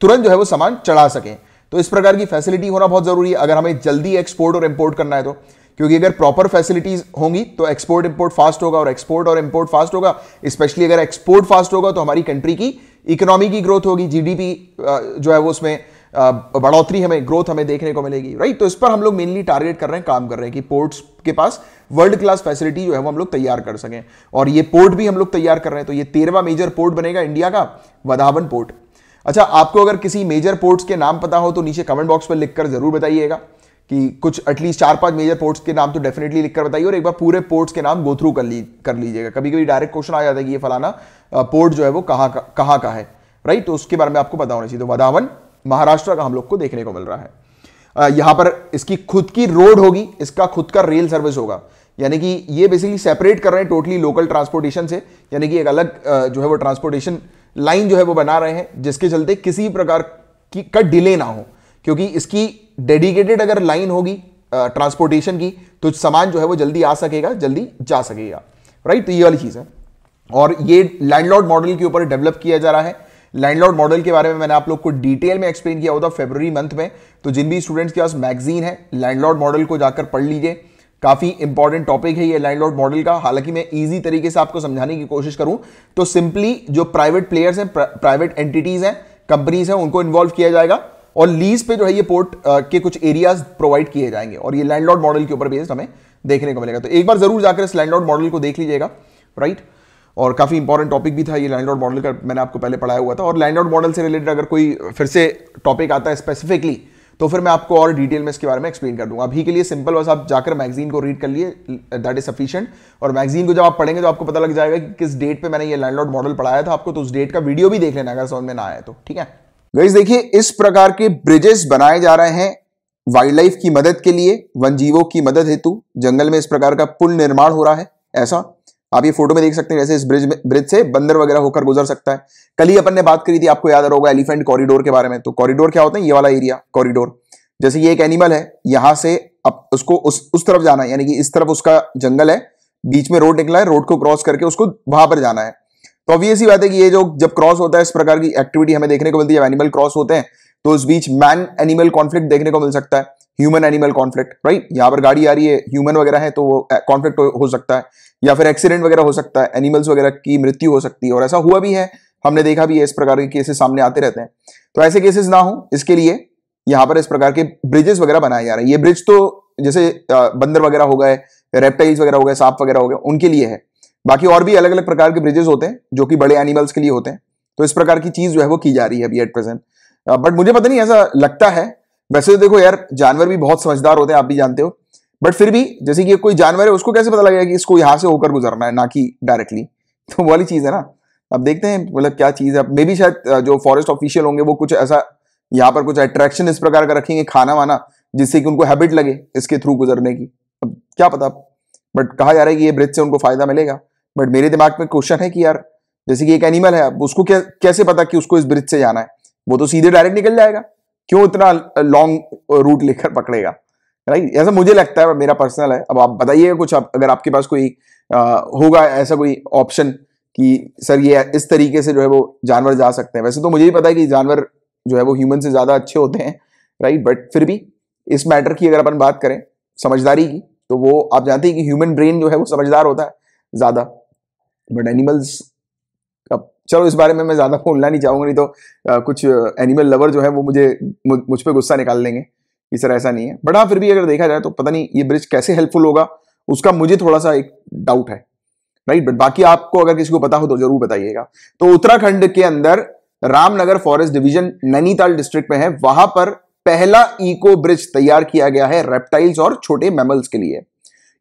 तुरंत जो है वो सामान चढ़ा सकें तो इस प्रकार की फैसिलिटी होना बहुत जरूरी है अगर हमें जल्दी एक्सपोर्ट और इम्पोर्ट करना है तो क्योंकि अगर प्रॉपर फैसिलिटीज होंगी तो एक्सपोर्ट इंपोर्ट फास्ट होगा और एक्सपोर्ट और इंपोर्ट फास्ट होगा स्पेशली अगर एक्सपोर्ट फास्ट होगा तो हमारी कंट्री की इकोनॉमी की ग्रोथ होगी जीडीपी जो है वो उसमें बढ़ोतरी हमें ग्रोथ हमें देखने को मिलेगी राइट तो इस पर हम लोग मेनली टारगेट कर रहे हैं काम कर रहे हैं कि पोर्ट्स के पास वर्ल्ड क्लास फैसिलिटी जो है वो हम लोग तैयार कर सकें और ये पोर्ट भी हम लोग तैयार कर रहे हैं तो ये तेरहवा मेजर पोर्ट बनेगा इंडिया का वधावन पोर्ट अच्छा आपको अगर किसी मेजर पोर्ट्स के नाम पता हो तो नीचे कमेंट बॉक्स पर लिखकर जरूर बताइएगा कि कुछ एटलीस्ट चार पांच मेजर पोर्ट्स के नाम तो डेफिनेटली लिखकर बताइए और एक बार पूरे पोर्ट्स के नाम गो थ्रू कर ली कर लीजिएगा कभी कभी डायरेक्ट क्वेश्चन आ जाता है कि ये फलाना पोर्ट जो है वो कहाँ का कहाँ का है राइट तो उसके बारे में आपको पता होना चाहिए तो वदावन महाराष्ट्र का हम लोग को देखने को मिल रहा है यहाँ पर इसकी खुद की रोड होगी इसका खुद का रेल सर्विस होगा यानी कि ये बेसिकली सेपरेट कर रहे हैं टोटली लोकल ट्रांसपोर्टेशन से यानी कि एक अलग जो है वो ट्रांसपोर्टेशन लाइन जो है वो बना रहे हैं जिसके चलते किसी प्रकार की का डिले ना हो क्योंकि इसकी डेडिकेटेड अगर लाइन होगी ट्रांसपोर्टेशन की तो सामान जो है वो जल्दी आ सकेगा जल्दी जा सकेगा राइट तो ये वाली चीज़ है और ये लैंडलॉर्ड मॉडल के ऊपर डेवलप किया जा रहा है लैंडलॉर्ड मॉडल के बारे में मैंने आप लोग को डिटेल में एक्सप्लेन किया होता फेबररी मंथ में तो जिन भी स्टूडेंट्स के पास मैगजीन है लैंडलॉर्ड मॉडल को जाकर पढ़ लीजिए काफ़ी इंपॉर्टेंट टॉपिक है ये लैंडलॉर्ड मॉडल का हालांकि मैं इजी तरीके से आपको समझाने की कोशिश करूं तो सिंपली जो प्राइवेट प्लेयर्स हैं प्राइवेट एंटिटीज़ हैं कंपनीज हैं उनको इन्वॉल्व किया जाएगा और लीज पे जो है ये पोर्ट के कुछ एरियाज प्रोवाइड किए जाएंगे और ये लैंडलॉर्ड मॉडल के ऊपर बेस्ड हमें देखने को मिलेगा तो एक बार जरूर जाकर इस लैंडलॉर्ड मॉडल को देख लीजिएगा राइट और काफ़ी इंपॉर्टेंट टॉपिक भी था ये लैंडलॉर्ड मॉडल का मैंने आपको पहले पढ़ाया हुआ था और लैंडलॉर्ड मॉडल से रिलेटेड अगर कोई फिर से टॉपिक आता है स्पेसिफिकली तो फिर मैं आपको और डिटेल में इसके बारे में एक्सप्लेन कर दूंगा अभी के लिए सिंपल बस आप जाकर मैगजीन को रीड कर लिए दैट इज सफिशिएंट और मैगजीन को जब आप पढ़ेंगे तो आपको पता लग जाएगा कि किस डेट पे मैंने ये लैंडलॉर्ड मॉडल पढ़ाया था आपको तो उस डेट का वीडियो भी देख लेना अगर समझ में ना आया तो ठीक है गई देखिए इस प्रकार के ब्रिजेस बनाए जा रहे हैं वाइल्ड लाइफ की मदद के लिए वन जीवों की मदद हेतु जंगल में इस प्रकार का पुल निर्माण हो रहा है ऐसा आप ये फोटो में देख सकते हैं जैसे इस ब्रिज में ब्रिज से बंदर वगैरह होकर गुजर सकता है कल ही अपन ने बात करी थी आपको याद होगा एलिफेंट कॉरिडोर के बारे में तो कॉरिडोर क्या होता है ये वाला एरिया कॉरिडोर जैसे ये एक एनिमल है यहां से अब उसको उस उस तरफ जाना है यानी कि इस तरफ उसका जंगल है बीच में रोड निकला है रोड को क्रॉस करके उसको वहां पर जाना है तो ऑब्वियस ही बात है कि ये जो जब क्रॉस होता है इस प्रकार की एक्टिविटी हमें देखने को मिलती है जब एनिमल क्रॉस होते हैं तो इस बीच मैन एनिमल कॉन्फ्लिक्ट देखने को मिल सकता है ह्यूमन एनिमल कॉन्फ्लिक्ट राइट यहाँ पर गाड़ी आ रही है ह्यूमन वगैरह है तो वो कॉन्फ्लिक्ट हो, हो सकता है या फिर एक्सीडेंट वगैरह हो सकता है एनिमल्स वगैरह की मृत्यु हो सकती है और ऐसा हुआ भी है हमने देखा भी है इस प्रकार के केसेस सामने आते रहते हैं तो ऐसे केसेस ना हो इसके लिए यहाँ पर इस प्रकार के ब्रिजेस वगैरह बनाए जा रहे हैं ये ब्रिज तो जैसे बंदर वगैरह हो गए रेप्टाइल्स वगैरह हो गए सांप वगैरह हो गए उनके लिए है बाकी और भी अलग अलग प्रकार के ब्रिजेस होते हैं जो कि बड़े एनिमल्स के लिए होते हैं तो इस प्रकार की चीज़ जो है वो की जा रही है अभी एट प्रेजेंट बट मुझे पता नहीं ऐसा लगता है वैसे तो देखो यार जानवर भी बहुत समझदार होते हैं आप भी जानते हो बट फिर भी जैसे कि कोई जानवर है उसको कैसे पता लगेगा कि इसको यहाँ से होकर गुजरना है ना कि डायरेक्टली तो वाली चीज़ है ना अब देखते हैं मतलब क्या चीज़ है मे भी शायद जो फॉरेस्ट ऑफिशियल होंगे वो कुछ ऐसा यहाँ पर कुछ अट्रैक्शन इस प्रकार का रखेंगे खाना वाना जिससे कि उनको हैबिट लगे इसके थ्रू गुजरने की अब क्या पता बट कहा जा रहा है कि ये ब्रिज से उनको फायदा मिलेगा बट मेरे दिमाग में क्वेश्चन है कि यार जैसे कि एक एनिमल है अब उसको क्या कैसे पता कि उसको इस ब्रिज से जाना है वो तो सीधे डायरेक्ट निकल जाएगा क्यों इतना लॉन्ग रूट लेकर पकड़ेगा राइट ऐसा मुझे लगता है मेरा पर्सनल है अब आप बताइएगा कुछ आप, अगर आपके पास कोई आ, होगा ऐसा कोई ऑप्शन कि सर ये इस तरीके से जो है वो जानवर जा सकते हैं वैसे तो मुझे भी पता है कि जानवर जो है वो ह्यूमन से ज़्यादा अच्छे होते हैं राइट बट फिर भी इस मैटर की अगर अपन बात करें समझदारी की तो वो आप जानते हैं कि ह्यूमन ब्रेन जो है वो समझदार होता है ज़्यादा बट एनिमल्स अब चलो इस बारे में मैं ज़्यादा बोलना नहीं चाहूँगा नहीं तो आ, कुछ एनिमल लवर जो है वो मुझे मुझ पर गुस्सा निकाल देंगे कि सर ऐसा नहीं है बट हाँ फिर भी अगर देखा जाए तो पता नहीं ये ब्रिज कैसे हेल्पफुल होगा उसका मुझे थोड़ा सा एक डाउट है राइट बट बाकी आपको अगर किसी को पता हो तो जरूर बताइएगा तो उत्तराखंड के अंदर Ramnagar forest division Nainital district में है वहां पर पहला इको ब्रिज तैयार किया गया है रेप्टाइल्स और छोटे मैमल्स के लिए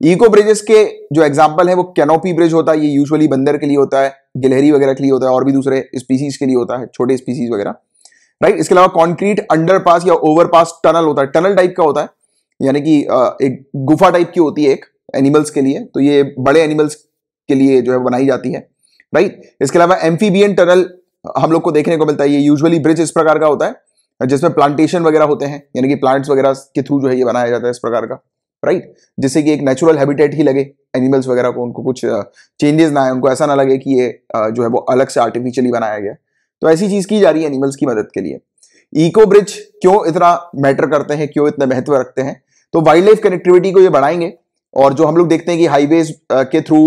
इको ब्रिजेस के जो एग्जाम्पल है वो कैनोपी ब्रिज होता है ये यूजुअली बंदर के लिए होता है गिलहरी वगैरह के लिए होता है और भी दूसरे स्पीसीज के लिए होता है छोटे स्पीसीज वगैरह राइट इसके अलावा कॉन्क्रीट अंडरपास या ओवरपास टनल होता है टनल टाइप का होता है यानी कि एक गुफा टाइप की होती है एक एनिमल्स के लिए तो ये बड़े एनिमल्स के लिए जो है बनाई जाती है राइट इसके अलावा एम्फीबियन टनल हम लोग को देखने को मिलता है ये यूजली ब्रिज इस प्रकार का होता है जिसमें प्लांटेशन वगैरह होते हैं यानी कि प्लांट्स वगैरह के थ्रू जो है ये बनाया जाता है इस प्रकार का राइट जिससे कि एक नेचुरल हैबिटेट ही लगे एनिमल्स वगैरह को उनको कुछ चेंजेस ना आए उनको ऐसा ना लगे कि ये जो है वो अलग से आर्टिफिशियली बनाया गया तो ऐसी चीज़ की जा रही है एनिमल्स की मदद के लिए इको ब्रिज क्यों इतना मैटर करते हैं क्यों इतना महत्व रखते हैं तो वाइल्ड लाइफ कनेक्टिविटी को ये बढ़ाएंगे और जो हम लोग देखते हैं कि हाईवेज के थ्रू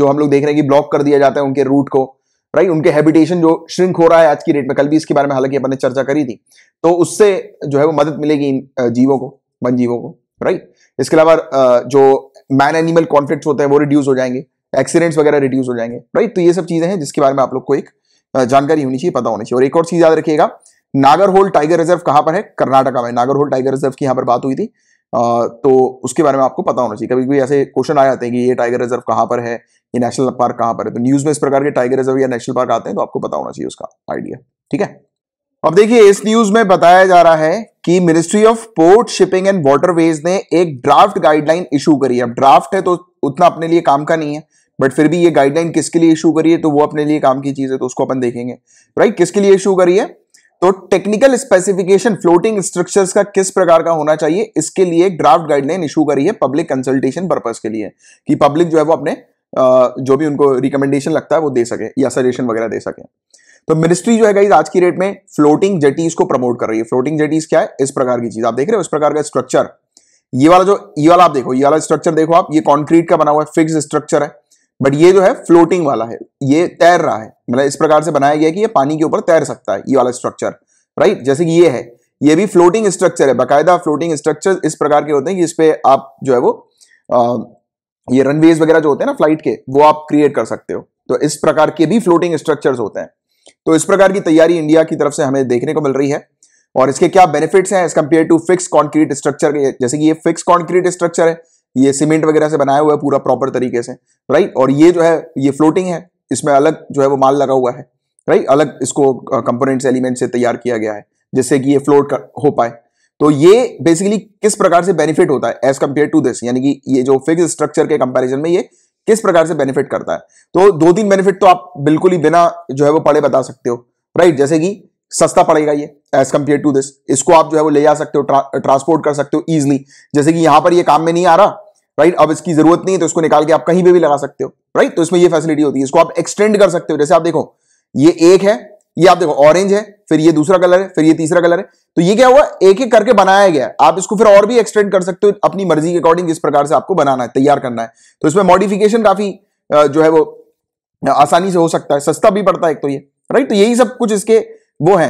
जो हम लोग देख रहे हैं कि ब्लॉक कर दिया जाता है उनके रूट को राइट उनके हैबिटेशन जो श्रिंक हो रहा है आज की डेट में कल भी इसके बारे में हालांकि अपन ने चर्चा करी थी तो उससे जो है वो मदद मिलेगी इन जीवों को वन जीवों को राइट इसके अलावा जो मैन एनिमल कॉन्फ्लिक्ट होते हैं वो रिड्यूस हो जाएंगे एक्सीडेंट्स वगैरह रिड्यूस हो जाएंगे राइट तो ये सब चीजें हैं जिसके बारे में आप लोग को एक जानकारी होनी चाहिए पता होनी चाहिए और एक और चीज याद रखिएगा नागरहोल टाइगर रिजर्व कहाँ पर है कर्नाटका में नागरहोल टाइगर रिजर्व की यहाँ पर बात हुई थी तो उसके बारे में आपको पता होना चाहिए कभी कभी ऐसे क्वेश्चन आ जाते हैं कि ये टाइगर रिजर्व कहाँ पर है ये नेशनल पार्क कहाँ पर है तो न्यूज में इस प्रकार के टाइगर रिजर्व या नेशनल पार्क आते हैं तो आपको पता होना चाहिए उसका आइडिया ठीक है अब देखिए इस न्यूज में बताया जा रहा है कि ministry of port shipping and waterways ने एक ड्राफ्ट गाइडलाइन इशू करी है अब ड्राफ्ट है तो उतना अपने लिए काम का नहीं है बट फिर भी ये गाइडलाइन किसके लिए इशू करी है तो वो अपने लिए काम की चीज है तो उसको अपन देखेंगे राइट किसके लिए इशू करी है तो टेक्निकल स्पेसिफिकेशन फ्लोटिंग स्ट्रक्चर्स का किस प्रकार का होना चाहिए इसके लिए एक ड्राफ्ट गाइडलाइन इशू करी है पब्लिक कंसल्टेशन पर्पज के लिए कि पब्लिक जो है वो अपने जो भी उनको रिकमेंडेशन लगता है वो दे सके या सजेशन वगैरह दे सके तो मिनिस्ट्री जो है गाइज आज की डेट में फ्लोटिंग जेटीज को प्रमोट कर रही है फ्लोटिंग जेटीज क्या है इस प्रकार की चीज आप देख रहे हो इस प्रकार का स्ट्रक्चर ये वाला जो ये वाला आप देखो ये वाला स्ट्रक्चर देखो आप ये कॉन्क्रीट का बना हुआ है फिक्स स्ट्रक्चर है बट ये जो है फ्लोटिंग वाला है ये तैर रहा है मतलब इस प्रकार से बनाया गया कि ये पानी के ऊपर तैर सकता है ये वाला स्ट्रक्चर राइट जैसे कि ये है ये भी फ्लोटिंग स्ट्रक्चर है बकायदा फ्लोटिंग स्ट्रक्चर इस प्रकार के होते हैं जिसपे आप जो है वो आ, ये रनवेज वगैरह जो होते हैं ना फ्लाइट के वो आप क्रिएट कर सकते हो तो इस प्रकार के भी फ्लोटिंग स्ट्रक्चर होते हैं तो इस प्रकार की तैयारी इंडिया की तरफ से हमें देखने को मिल रही है और इसके क्या बेनिफिट्स हैं as compare to fix concrete structure जैसे कि ये फिक्स कॉन्क्रीट स्ट्रक्चर है ये सीमेंट वगैरह से बनाया हुआ है पूरा प्रॉपर तरीके से राइट और ये जो है ये फ्लोटिंग है इसमें अलग जो है वो माल लगा हुआ है राइट अलग इसको कंपोनेंट्स एलिमेंट से तैयार किया गया है जिससे कि ये फ्लोट हो पाए तो ये बेसिकली किस प्रकार से बेनिफिट होता है एज कम्पेयर टू दिस यानी कि ये जो फिक्स स्ट्रक्चर के कंपेरिजन में ये किस प्रकार से बेनिफिट करता है तो दो तीन बेनिफिट तो आप बिल्कुल ही बिना जो है वो पढ़े बता सकते हो राइट जैसे कि सस्ता पड़ेगा ये एज कंपेयर टू दिस इसको आप जो है वो ले जा सकते हो ट्रा, ट्रांसपोर्ट कर सकते हो ईजिली जैसे कि यहां पर ये काम में नहीं आ रहा राइट अब इसकी जरूरत नहीं है तो इसको निकाल के आप कहीं पर भी लगा सकते हो राइट तो इसमें ये फैसिलिटी होती है इसको आप एक्सटेंड कर सकते हो जैसे आप देखो ये एक है ये आप देखो ऑरेंज है फिर ये दूसरा कलर है फिर ये तीसरा कलर है तो ये क्या हुआ एक एक करके बनाया गया आप इसको फिर और भी एक्सटेंड कर सकते हो अपनी मर्जी के अकॉर्डिंग जिस प्रकार से आपको बनाना है तैयार करना है तो इसमें मॉडिफिकेशन काफी जो है वो आसानी से हो सकता है सस्ता भी पड़ता है एक तो ये राइट तो यही सब कुछ इसके वो है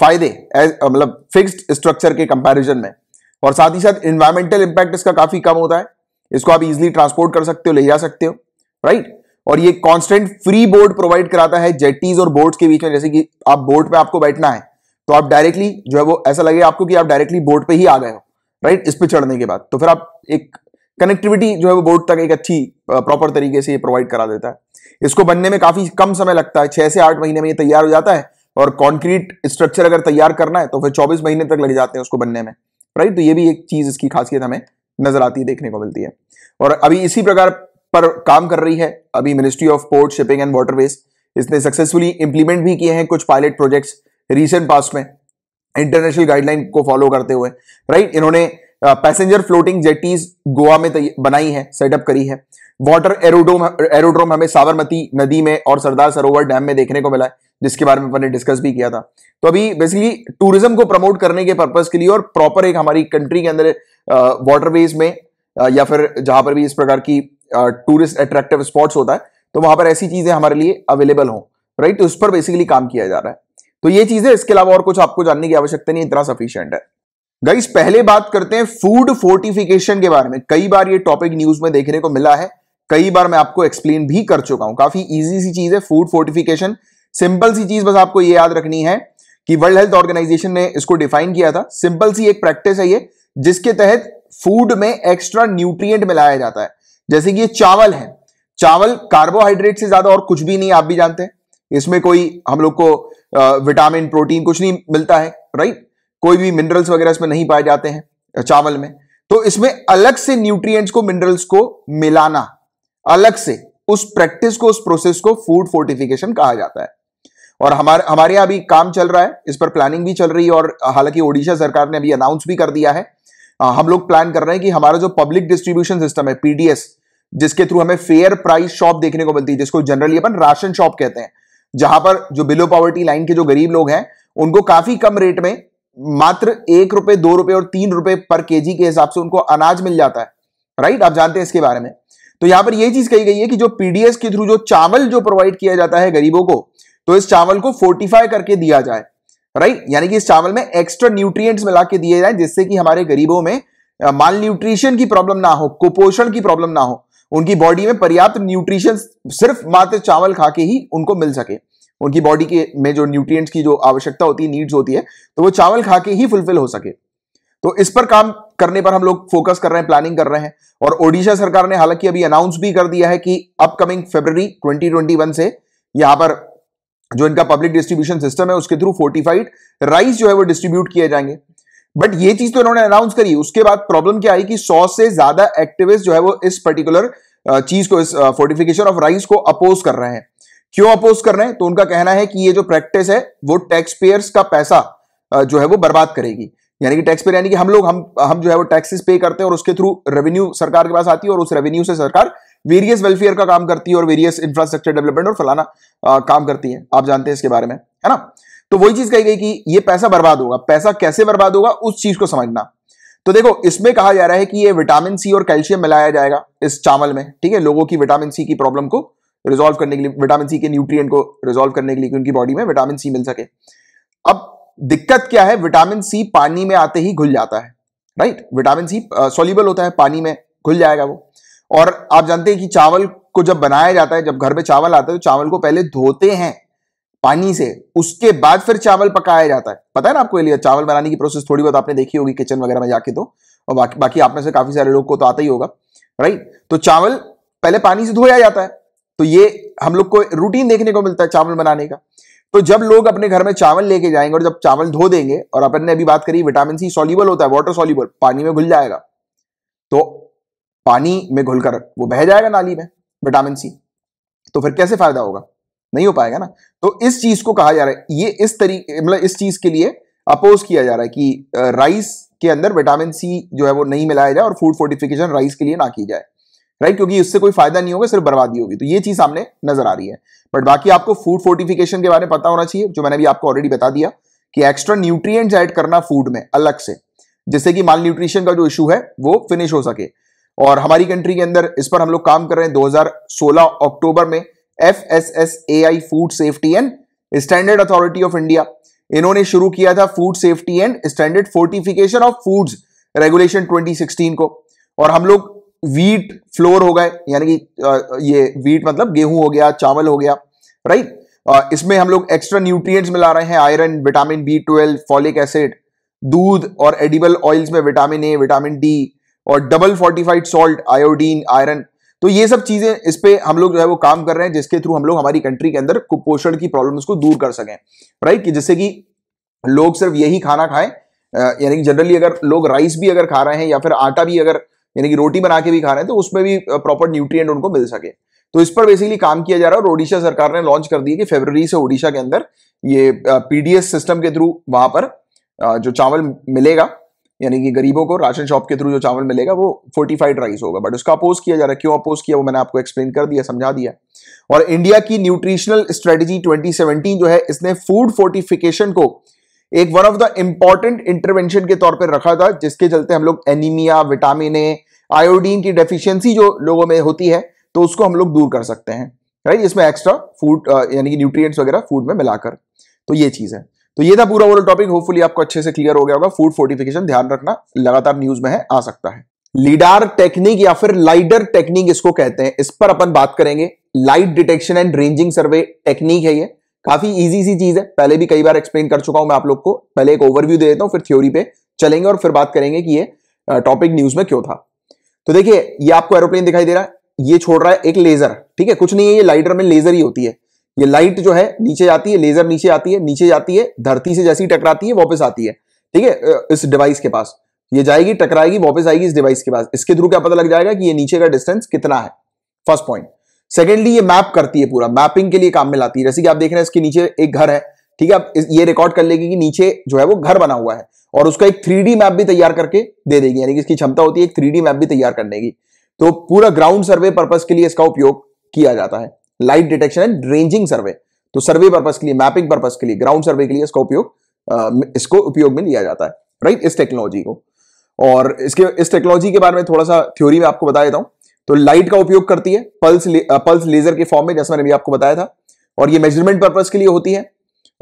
फायदे मतलब फिक्स्ड स्ट्रक्चर के कंपैरिजन में और साथ ही साथ इन्वायरमेंटल इंपैक्ट इसका काफी कम होता है इसको आप इजिली ट्रांसपोर्ट कर सकते हो ले जा सकते हो राइट और ये कांस्टेंट फ्री बोर्ड प्रोवाइड कराता है जेटीज और बोर्ड्स के बीच में जैसे कि आप बोर्ड पे आपको बैठना है तो आप डायरेक्टली जो है वो ऐसा लगे आपको कि आप डायरेक्टली बोर्ड पे ही आ गए हो राइट इस पे चढ़ने के बाद तो फिर आप एक कनेक्टिविटी जो है वो बोर्ड तक एक अच्छी प्रॉपर तरीके से प्रोवाइड करा देता है इसको बनने में काफी कम समय लगता है छह से आठ महीने में ये तैयार हो जाता है और कॉन्क्रीट स्ट्रक्चर अगर तैयार करना है तो फिर चौबीस महीने तक लग जाते हैं उसको बनने में राइट तो ये भी एक चीज इसकी खासियत हमें नजर आती है देखने को मिलती है और अभी इसी प्रकार पर काम कर रही है अभी ministry of port shipping and waterways इसने सक्सेसफुली इंप्लीमेंट भी किए हैं कुछ पायलट प्रोजेक्ट्स रिसेंट पास में इंटरनेशनल गाइडलाइन को फॉलो करते हुए राइट इन्होंने पैसेंजर फ्लोटिंग जेटीज गोवा में बनाई है सेटअप करी है वाटर एरोड्रोम एरोड्रोम हमें साबरमती नदी में और सरदार सरोवर डैम में देखने को मिला है जिसके बारे में अपने डिस्कस भी किया था तो अभी बेसिकली टूरिज्म को प्रमोट करने के पर्पज के लिए और प्रॉपर एक हमारी कंट्री के अंदर वाटरवेज में या फिर जहां पर भी इस प्रकार की टूरिस्ट अट्रैक्टिव स्पॉट्स होता है तो वहां पर ऐसी चीजें हमारे लिए अवेलेबल हों राइट तो उस पर बेसिकली काम किया जा रहा है तो ये चीजें इसके अलावा और कुछ आपको जानने की आवश्यकता नहीं इतना सफिशियंट है गाइस पहले बात करते हैं फूड फोर्टिफिकेशन के बारे में कई बार ये टॉपिक न्यूज में देखने को मिला है कई बार मैं आपको एक्सप्लेन भी कर चुका हूं काफी इजी सी चीज है फूड फोर्टिफिकेशन सिंपल सी चीज बस आपको ये याद रखनी है कि वर्ल्ड हेल्थ ऑर्गेनाइजेशन ने इसको डिफाइन किया था सिंपल सी एक प्रैक्टिस है ये जिसके तहत फूड में एक्स्ट्रा न्यूट्रिएंट मिलाया जाता है जैसे कि ये चावल है चावल कार्बोहाइड्रेट से ज्यादा और कुछ भी नहीं आप भी जानते हैं इसमें कोई हम लोग को विटामिन प्रोटीन कुछ नहीं मिलता है राइट कोई भी मिनरल्स वगैरह इसमें नहीं पाए जाते हैं चावल में तो इसमें अलग से न्यूट्रिएंट्स को मिनरल्स को मिलाना अलग से उस प्रैक्टिस को उस प्रोसेस को फूड फोर्टिफिकेशन कहा जाता है और हमारे हमारे यहाँ अभी काम चल रहा है इस पर प्लानिंग भी चल रही है और हालांकि ओडिशा सरकार ने अभी अनाउंस भी कर दिया है हम लोग प्लान कर रहे हैं कि हमारा जो पब्लिक डिस्ट्रीब्यूशन सिस्टम है पीडीएस जिसके थ्रू हमें फेयर प्राइस शॉप देखने को मिलती है जिसको जनरली अपन राशन शॉप कहते हैं जहां पर जो बिलो पॉवर्टी लाइन के जो गरीब लोग हैं उनको काफी कम रेट में मात्र एक रुपए दो रुपए और तीन रुपए पर केजी के हिसाब से उनको अनाज मिल जाता है राइट आप जानते हैं इसके बारे में तो यहां पर यह चीज कही गई है कि जो पीडीएस के थ्रू जो चावल जो प्रोवाइड किया जाता है गरीबों को तो इस चावल को फोर्टिफाई करके दिया जाए राइट यानी कि इस चावल में एक्स्ट्रा न्यूट्रिएंट्स मिला के दिए जाए जिससे कि हमारे गरीबों में माल न्यूट्रिशन की प्रॉब्लम ना हो कुपोषण की प्रॉब्लम ना हो उनकी बॉडी में पर्याप्त न्यूट्रिशन सिर्फ मात्र चावल खा के ही उनको मिल सके उनकी बॉडी के में जो न्यूट्रिएंट्स की जो आवश्यकता होती है नीड्स होती है तो वो चावल खा के ही फुलफिल हो सके तो इस पर काम करने पर हम लोग फोकस कर रहे हैं प्लानिंग कर रहे हैं और ओडिशा सरकार ने हालांकि अभी अनाउंस भी कर दिया है कि अपकमिंग फेब्रवरी 2021 से यहां पर जो इनका पब्लिक डिस्ट्रीब्यूशन सिस्टम है उसके थ्रू फोर्टिफाइड राइस जो है वो डिस्ट्रीब्यूट किए जाएंगे बट ये चीज तो इन्होंने अनाउंस करी उसके बाद प्रॉब्लम क्या आई कि सौ से ज्यादा एक्टिविस्ट जो है वो इस पर्टिकुलर चीज को इस फोर्टिफिकेशन ऑफ राइस को अपोज कर रहे हैं क्यों अपोज कर रहे हैं तो उनका कहना है कि ये जो प्रैक्टिस है वो टैक्स पेयर्स का पैसा जो है वो बर्बाद करेगी यानी कि टैक्स पेयर यानी कि हम लोग हम हम जो है वो टैक्सेस पे करते हैं और उसके थ्रू रेवेन्यू सरकार के पास आती है और उस रेवेन्यू से सरकार वेरियस वेलफेयर का काम करती है और वेरियस इंफ्रास्ट्रक्चर डेवलपमेंट और फलाना आ, काम करती है आप जानते हैं इसके बारे में है ना तो वही चीज कही गई कि ये पैसा बर्बाद होगा पैसा कैसे बर्बाद होगा उस चीज को समझना तो देखो इसमें कहा जा रहा है कि ये विटामिन सी और कैल्शियम मिलाया जाएगा इस चावल में ठीक है लोगों की विटामिन सी की प्रॉब्लम को रिजोल्व करने के लिए विटामिन सी के न्यूट्रिएंट को रिजोल्व करने के लिए उनकी बॉडी में विटामिन सी मिल सके अब दिक्कत क्या है विटामिन सी पानी में आते ही घुल जाता है राइट विटामिन सी सोल्यूबल होता है पानी में घुल जाएगा वो और आप जानते हैं कि चावल को जब बनाया जाता है जब घर में चावल आता है तो चावल को पहले धोते हैं पानी से उसके बाद फिर चावल पकाया जाता है पता है ना आपको लिए चावल बनाने की प्रोसेस थोड़ी बहुत आपने देखी होगी किचन वगैरह में जाके तो और बाकी बाकी आप में से काफी सारे लोग को तो आता ही होगा राइट तो चावल पहले पानी से धोया जाता है तो ये हम लोग को रूटीन देखने को मिलता है चावल बनाने का तो जब लोग अपने घर में चावल लेके जाएंगे और जब चावल धो देंगे और अपन ने अभी बात करी विटामिन सी सॉल्यूबल होता है वाटर सॉल्यूबल पानी में घुल जाएगा तो पानी में घुलकर वो बह जाएगा नाली में विटामिन सी तो फिर कैसे फायदा होगा नहीं हो पाएगा ना तो इस चीज को कहा जा रहा है ये इस तरीके मतलब इस चीज के लिए अपोज किया जा रहा है कि राइस के अंदर विटामिन सी जो है वो नहीं मिलाया जाए और फूड फोर्टिफिकेशन राइस के लिए ना की जाए राइट क्योंकि इससे कोई फायदा नहीं होगा सिर्फ बर्बादी होगी तो ये चीज सामने नजर आ रही है बट बाकी आपको फूड फोर्टिफिकेशन के बारे में पता होना चाहिए जो मैंने भी आपको ऑलरेडी बता दिया कि एक्स्ट्रा न्यूट्रिएंट्स ऐड करना फूड में अलग से जिससे कि माल न्यूट्रिशन का जो इशू है वो फिनिश हो सके और हमारी कंट्री के अंदर इस पर हम लोग काम कर रहे हैं दो अक्टूबर में F food safety and standard authority of India इन्होंने शुरू किया था food safety and standard fortification of foods regulation 2016 को और हम लोग वीट फ्लोर हो गए यानी कि ये वीट मतलब गेहूं हो गया चावल हो गया राइट इसमें हम लोग एक्स्ट्रा न्यूट्रिएंट्स मिला रहे हैं iron vitamin B twelve folic acid दूध और एडिबल ऑयल्स में विटामिन ए विटामिन डी और double fortified salt iodine iron तो ये सब चीजें इस पर हम लोग जो है वो काम कर रहे हैं जिसके थ्रू हम लोग हमारी कंट्री के अंदर कुपोषण की प्रॉब्लम को दूर कर सकें राइट कि जिससे कि लोग सिर्फ यही खाना खाएं यानी कि जनरली अगर लोग राइस भी अगर खा रहे हैं या फिर आटा भी अगर यानी कि रोटी बना के भी खा रहे हैं तो उसमें भी प्रॉपर न्यूट्रिय उनको मिल सके तो इस पर बेसिकली काम किया जा रहा है और ओडिशा सरकार ने लॉन्च कर दी है कि फेबररी से ओडिशा के अंदर ये पीडीएस सिस्टम के थ्रू वहां पर जो चावल मिलेगा यानी कि गरीबों को राशन शॉप के थ्रू जो चावल मिलेगा वो फोर्टिफाइड राइस होगा बट उसका अपोज किया जा रहा है क्यों अपोज किया वो मैंने आपको एक्सप्लेन कर दिया समझा दिया और इंडिया की न्यूट्रिशनल स्ट्रेटेजी 2017 जो है इसने फूड फोर्टिफिकेशन को एक one of the important intervention के तौर पर रखा था जिसके चलते हम लोग एनीमिया विटामिन ए आयोडीन की डेफिशियंसी जो लोगों में होती है तो उसको हम लोग दूर कर सकते हैं राइट इसमें एक्स्ट्रा फूड यानी कि न्यूट्रिय वगैरह फूड में मिलाकर तो ये चीज़ है तो ये था पूरा ओवरऑल टॉपिक होपफुली आपको अच्छे से क्लियर हो गया होगा फूड फोर्टिफिकेशन ध्यान रखना लगातार न्यूज में है आ सकता है लीडार टेक्निक या फिर लाइडर टेक्निक इसको कहते हैं इस पर अपन बात करेंगे light detection and ranging survey technique है ये काफी इजी सी चीज है पहले भी कई बार एक्सप्लेन कर चुका हूं मैं आप लोग को पहले एक ओवरव्यू दे देता हूं फिर थ्योरी पे चलेंगे और फिर बात करेंगे कि ये टॉपिक न्यूज में क्यों था तो देखिए ये आपको एरोप्लेन दिखाई दे रहा है ये छोड़ रहा है एक लेजर ठीक है कुछ नहीं है ये लाइडर में लेजर ही होती है ये लाइट जो है नीचे जाती है लेजर नीचे आती है नीचे जाती है धरती से जैसी टकराती है वापस आती है ठीक है इस डिवाइस के पास ये जाएगी टकराएगी वापस आएगी इस डिवाइस के पास इसके थ्रू क्या पता लग जाएगा कि ये नीचे का डिस्टेंस कितना है फर्स्ट पॉइंट सेकेंडली ये मैप करती है पूरा मैपिंग के लिए काम में लाती है जैसे कि आप देख रहे हैं इसके नीचे एक घर है ठीक है ये रिकॉर्ड कर लेगी कि नीचे जो है वो घर बना हुआ है और उसका एक थ्री मैप भी तैयार करके दे देगी यानी कि इसकी क्षमता होती है एक थ्री मैप भी तैयार करने की तो पूरा ग्राउंड सर्वे पर्पज के लिए इसका उपयोग किया जाता है light detection and ranging survey तो सर्वे पर्पज के लिए मैपिंग पर्पज के लिए ग्राउंड सर्वे के लिए इसका उपयोग इसको उपयोग में लिया जाता है राइट इस टेक्नोलॉजी को और इसके इस टेक्नोलॉजी के बारे में थोड़ा सा थ्योरी में आपको बता देता हूं तो लाइट का उपयोग करती है पल्स ले, पल्स लेजर के फॉर्म में जैसा मैंने भी आपको बताया था और ये मेजरमेंट पर्पज के लिए होती है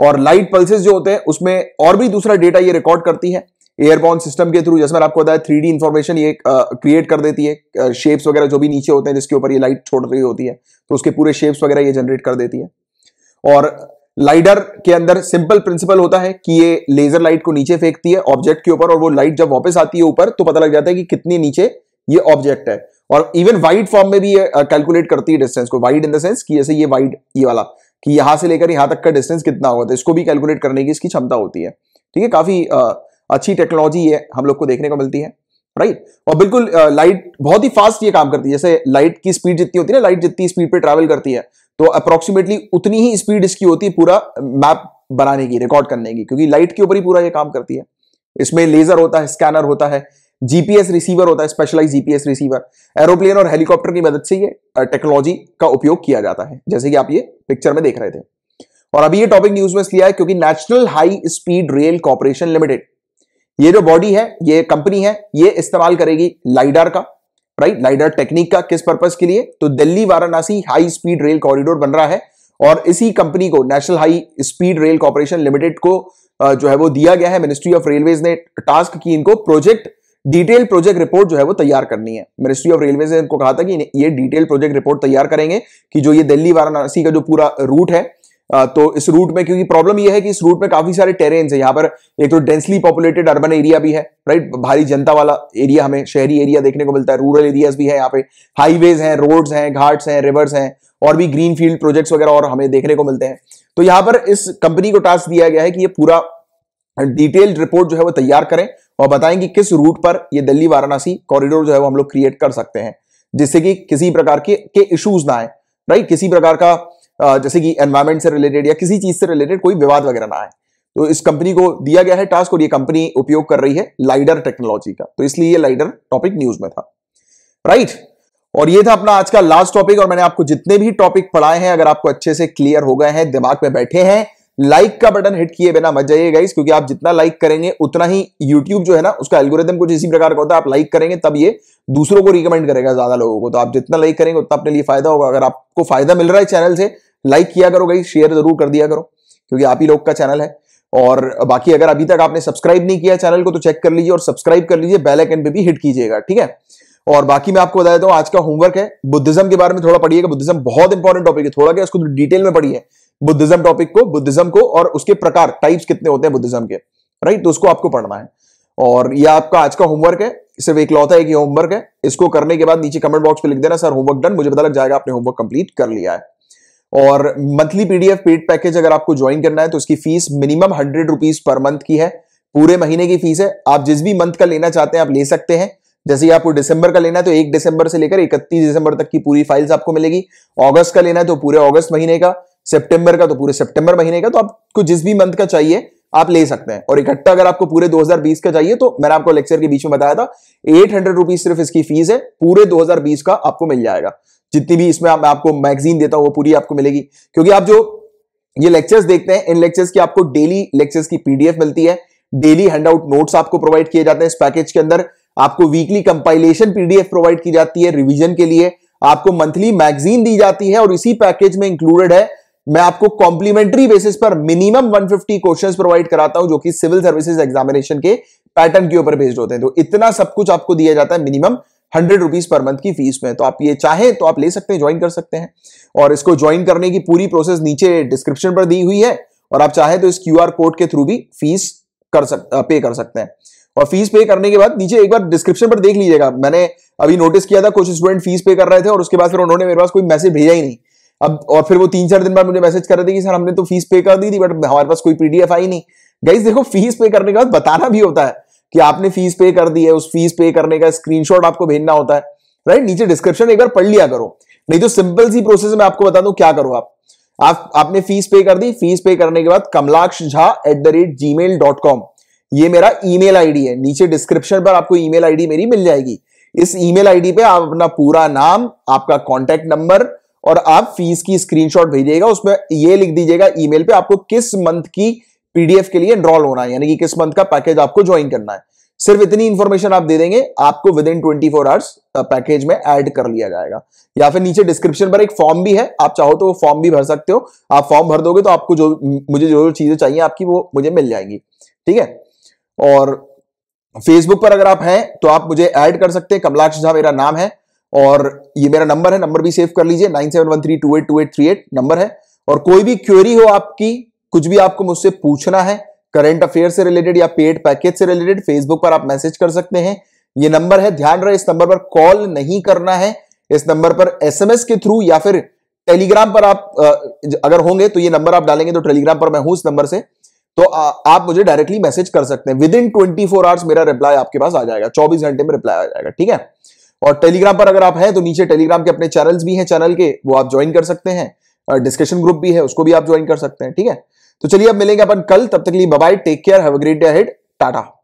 और लाइट पल्सेस जो होते हैं उसमें और भी दूसरा डेटा ये रिकॉर्ड करती है एयरबॉन सिस्टम के थ्रू जैसे मैंने आपको बताया थ्री डी इन्फॉर्मेशन ये क्रिएट कर देती है शेप्स वगैरह जो भी नीचे होते हैं जिसके ऊपर ये लाइट छोड़ रही होती है तो उसके पूरे शेप्स वगैरह ये जनरेट कर देती है और लाइडर के अंदर सिंपल प्रिंसिपल होता है कि ये लेजर लाइट को नीचे फेंकती है ऑब्जेक्ट के ऊपर और वो लाइट जब वापस आती है ऊपर तो पता लग जाता है कि कितनी नीचे ये ऑब्जेक्ट है और इवन वाइड फॉर्म में भी ये कैलकुलेट करती है डिस्टेंस को वाइड इन द सेंस कि जैसे ये वाइड ये वाला कि यहां से लेकर यहां तक का डिस्टेंस कितना होगा तो इसको भी कैलकुलेट करने की इसकी क्षमता होती है ठीक है काफी आ, अच्छी टेक्नोलॉजी ये हम लोग को देखने को मिलती है राइट और बिल्कुल लाइट बहुत ही फास्ट ये काम करती है जैसे लाइट की स्पीड जितनी होती है ना लाइट जितनी स्पीड पर ट्रैवल करती है तो अप्रोक्सीमेटली उतनी ही स्पीड इसकी होती है पूरा मैप बनाने की रिकॉर्ड करने की क्योंकि लाइट के ऊपर ही पूरा ये काम करती है इसमें लेजर होता है स्कैनर होता है जीपीएस रिसीवर होता है स्पेशलाइज जीपीएस रिसीवर एरोप्लेन और हेलीकॉप्टर की मदद से ये टेक्नोलॉजी का उपयोग किया जाता है जैसे कि आप ये पिक्चर में देख रहे थे और अभी ये टॉपिक न्यूज में इसलिए है क्योंकि national high speed rail corporation limited ये जो बॉडी है ये कंपनी है ये इस्तेमाल करेगी लाइडर का राइट लाइडर टेक्निक का किस पर्पज के लिए तो Delhi Varanasi high speed rail corridor बन रहा है और इसी कंपनी को national high speed rail corporation limited को जो है वो दिया गया है मिनिस्ट्री ऑफ रेलवेज ने टास्क की इनको प्रोजेक्ट डिटेल प्रोजेक्ट रिपोर्ट जो है वो तैयार करनी है मिनिस्ट्री ऑफ रेलवे ने इनको कहा था कि ये डिटेल प्रोजेक्ट रिपोर्ट तैयार करेंगे कि जो ये दिल्ली वाराणसी का जो पूरा रूट है तो इस रूट में क्योंकि प्रॉब्लम यह है कि इस रूट में काफी सारे टेरेन्स है यहां पर एक तो डेंसली पॉपुलेटेड अर्बन एरिया भी है राइट भारी जनता वाला एरिया हमें शहरी एरिया देखने को मिलता है रूरल एरियाज भी है यहाँ पे हाईवेज हैं रोड्स हैं घाट्स हैं रिवर्स हैं और भी ग्रीन फील्ड प्रोजेक्ट्स वगैरह और हमें देखने को मिलते हैं तो यहां पर इस कंपनी को टास्क दिया गया है कि ये पूरा डिटेल्ड रिपोर्ट जो है वो तैयार करें और बताएं कि किस रूट पर ये दिल्ली वाराणसी कॉरिडोर जो है वो हम लोग क्रिएट कर सकते हैं जिससे कि किसी प्रकार के के इश्यूज ना आए राइट किसी प्रकार का जैसे कि एनवायरमेंट से रिलेटेड या किसी चीज से रिलेटेड कोई विवाद वगैरह ना आए तो इस कंपनी को दिया गया है टास्क और ये कंपनी उपयोग कर रही है लाइडर टेक्नोलॉजी का तो इसलिए ये लाइडर टॉपिक न्यूज में था राइट और ये था अपना आज का लास्ट टॉपिक और मैंने आपको जितने भी टॉपिक पढ़ाए हैं अगर आपको अच्छे से क्लियर हो गए हैं दिमाग में बैठे हैं लाइक का बटन हिट किए बिना मत जाइएगा इस क्योंकि आप जितना लाइक करेंगे उतना ही यूट्यूब जो है ना उसका एल्गोरिदम कुछ इसी प्रकार का होता है आप लाइक करेंगे तब ये दूसरों को रिकमेंड करेगा ज्यादा लोगों को तो आप जितना लाइक करेंगे उतना अपने लिए फायदा होगा अगर आपको फायदा मिल रहा है चैनल से लाइक किया करो गई शेयर जरूर कर दिया करो क्योंकि आप ही लोग का चैनल है और बाकी अगर अभी तक आपने सब्सक्राइब नहीं किया चैनल को तो चेक कर लीजिए और सब्सक्राइब कर लीजिए बेल आइकन पे भी हिट कीजिएगा ठीक है और बाकी मैं आपको बता देता हूँ आज का होमवर्क है बुद्धिज्म के बारे में थोड़ा पढ़िएगा बुद्धिज्म बहुत इंपॉर्टेंट टॉपिक है थोड़ा क्या उसको डिटेल में पढ़िए बुद्धिज्म टॉपिक को बुद्धिज्म को और उसके प्रकार टाइप्स कितने होते हैं बुद्धिज्म के राइट तो उसको आपको पढ़ना है और यह आपका आज का होमवर्क है सिर्फ एक लौता है कि होमवर्क है इसको करने के बाद नीचे कमेंट बॉक्स पे लिख देना सर होमवर्क डन मुझे पता लग जाएगा आपने होमवर्क कंप्लीट कर लिया है और मंथली पीडीएफ पेड पैकेज अगर आपको ज्वाइन करना है तो उसकी fees minimum hundred rupees per month की है पूरे महीने की फीस है आप जिस भी मंथ का लेना चाहते हैं आप ले सकते हैं जैसे आपको दिसंबर का लेना है तो एक दिसंबर से लेकर इकतीस दिसंबर तक की पूरी फाइल्स आपको मिलेगी अगस्त का लेना है तो पूरे अगस्त महीने का सितंबर का तो पूरे सितंबर महीने का तो आपको जिस भी मंथ का चाहिए आप ले सकते हैं और इकट्ठा अगर आपको पूरे 2020 का चाहिए तो मैंने आपको लेक्चर के बीच में बताया था एट हंड्रेड रुपीज सिर्फ इसकी फीस है पूरे 2020 का आपको मिल जाएगा जितनी भी इसमें मैं आपको मैगजीन देता हूं वो पूरी आपको मिलेगी क्योंकि आप जो ये लेक्चर्स देखते हैं इन लेक्चर्स की आपको डेली लेक्चर्स की पीडीएफ मिलती है डेली हैंडआउट नोट्स आपको प्रोवाइड किए जाते हैं इस पैकेज के अंदर आपको वीकली कंपाइलेशन पीडीएफ प्रोवाइड की जाती है रिवीजन के लिए आपको मंथली मैगजीन दी जाती है और इसी पैकेज में इंक्लूडेड है मैं आपको कॉम्प्लीमेंट्री बेसिस पर मिनिमम 150 फिफ्टी क्वेश्चन प्रोवाइड कराता हूं जो कि सिविल सर्विसेज एग्जामिनेशन के पैटर्न के ऊपर बेस्ड होते हैं तो इतना सब कुछ आपको दिया जाता है minimum hundred rupees per month की फीस में तो आप ये चाहें तो आप ले सकते हैं ज्वाइन कर सकते हैं और इसको ज्वाइन करने की पूरी प्रोसेस नीचे डिस्क्रिप्शन पर दी हुई है और आप चाहें तो इस क्यू कोड के थ्रू भी फीस कर सक पे कर सकते हैं और फीस पे करने के बाद नीचे एक बार डिस्क्रिप्शन पर देख लीजिएगा मैंने अभी नोटिस किया था कुछ स्टूडेंट फीस पे कर रहे थे और उसके बाद फिर उन्होंने मेरे पास कोई मैसेज भेजा ही नहीं अब और फिर वो तीन चार दिन बाद मुझे मैसेज कर रहे थे कि सर हमने तो फीस पे कर दी थी बट हमारे पास कोई पीडीएफ आई नहीं गई देखो फीस पे करने के बाद बताना भी होता है कि आपने फीस पे कर दी है उस फीस पे करने का स्क्रीनशॉट आपको भेजना होता है राइट नीचे डिस्क्रिप्शन एक बार पढ़ लिया करो नहीं तो सिंपल सी प्रोसेस में आपको बता दूं क्या करो आप आप आपने फीस पे कर दी फीस पे करने के बाद Kamalaksh Jha at the rate Gmail dot com ये मेरा ईमेल आईडी है नीचे डिस्क्रिप्शन पर आपको ईमेल आईडी मेरी मिल जाएगी इस ईमेल आईडी पे आप अपना पूरा नाम आपका कॉन्टेक्ट नंबर और आप फीस की स्क्रीनशॉट भेजिएगा उसमें ये लिख दीजिएगा ईमेल पे आपको किस मंथ की पीडीएफ के लिए एनरोल होना है यानी कि किस मंथ का पैकेज आपको ज्वाइन करना है सिर्फ इतनी इन्फॉर्मेशन आप दे देंगे आपको within twenty four hours package में ऐड कर लिया जाएगा या फिर नीचे डिस्क्रिप्शन पर एक फॉर्म भी है आप चाहो तो वो फॉर्म भी भर सकते हो आप फॉर्म भर दोगे तो आपको जो मुझे जो जो चीजें चाहिए आपकी वो मुझे मिल जाएंगी ठीक है और फेसबुक पर अगर आप हैं तो आप मुझे ऐड कर सकते हैं कमलाक्ष झा मेरा नाम है और ये मेरा नंबर है नंबर भी सेव कर लीजिए nine seven three two eight two eight three eight number है और कोई भी क्वेरी हो आपकी कुछ भी आपको मुझसे पूछना है करंट अफेयर से रिलेटेड या पेड पैकेज से रिलेटेड फेसबुक पर आप मैसेज कर सकते हैं ये नंबर है ध्यान रहे इस नंबर पर कॉल नहीं करना है इस नंबर पर एसएमएस के थ्रू या फिर टेलीग्राम पर आप अगर होंगे तो ये नंबर आप डालेंगे तो टेलीग्राम पर मैं हूं इस नंबर से तो आ, आप मुझे डायरेक्टली मैसेज कर सकते हैं within twenty four hours मेरा रिप्लाई आपके पास आ जाएगा चौबीस घंटे में रिप्लाई आ जाएगा ठीक है और टेलीग्राम पर अगर आप हैं तो नीचे टेलीग्राम के अपने चैनल्स भी हैं चैनल के वो आप ज्वाइन कर सकते हैं डिस्कशन ग्रुप भी है उसको भी आप ज्वाइन कर सकते हैं ठीक है तो चलिए अब मिलेंगे अपन कल तब तक लिए bye take care have a great day हेड टाटा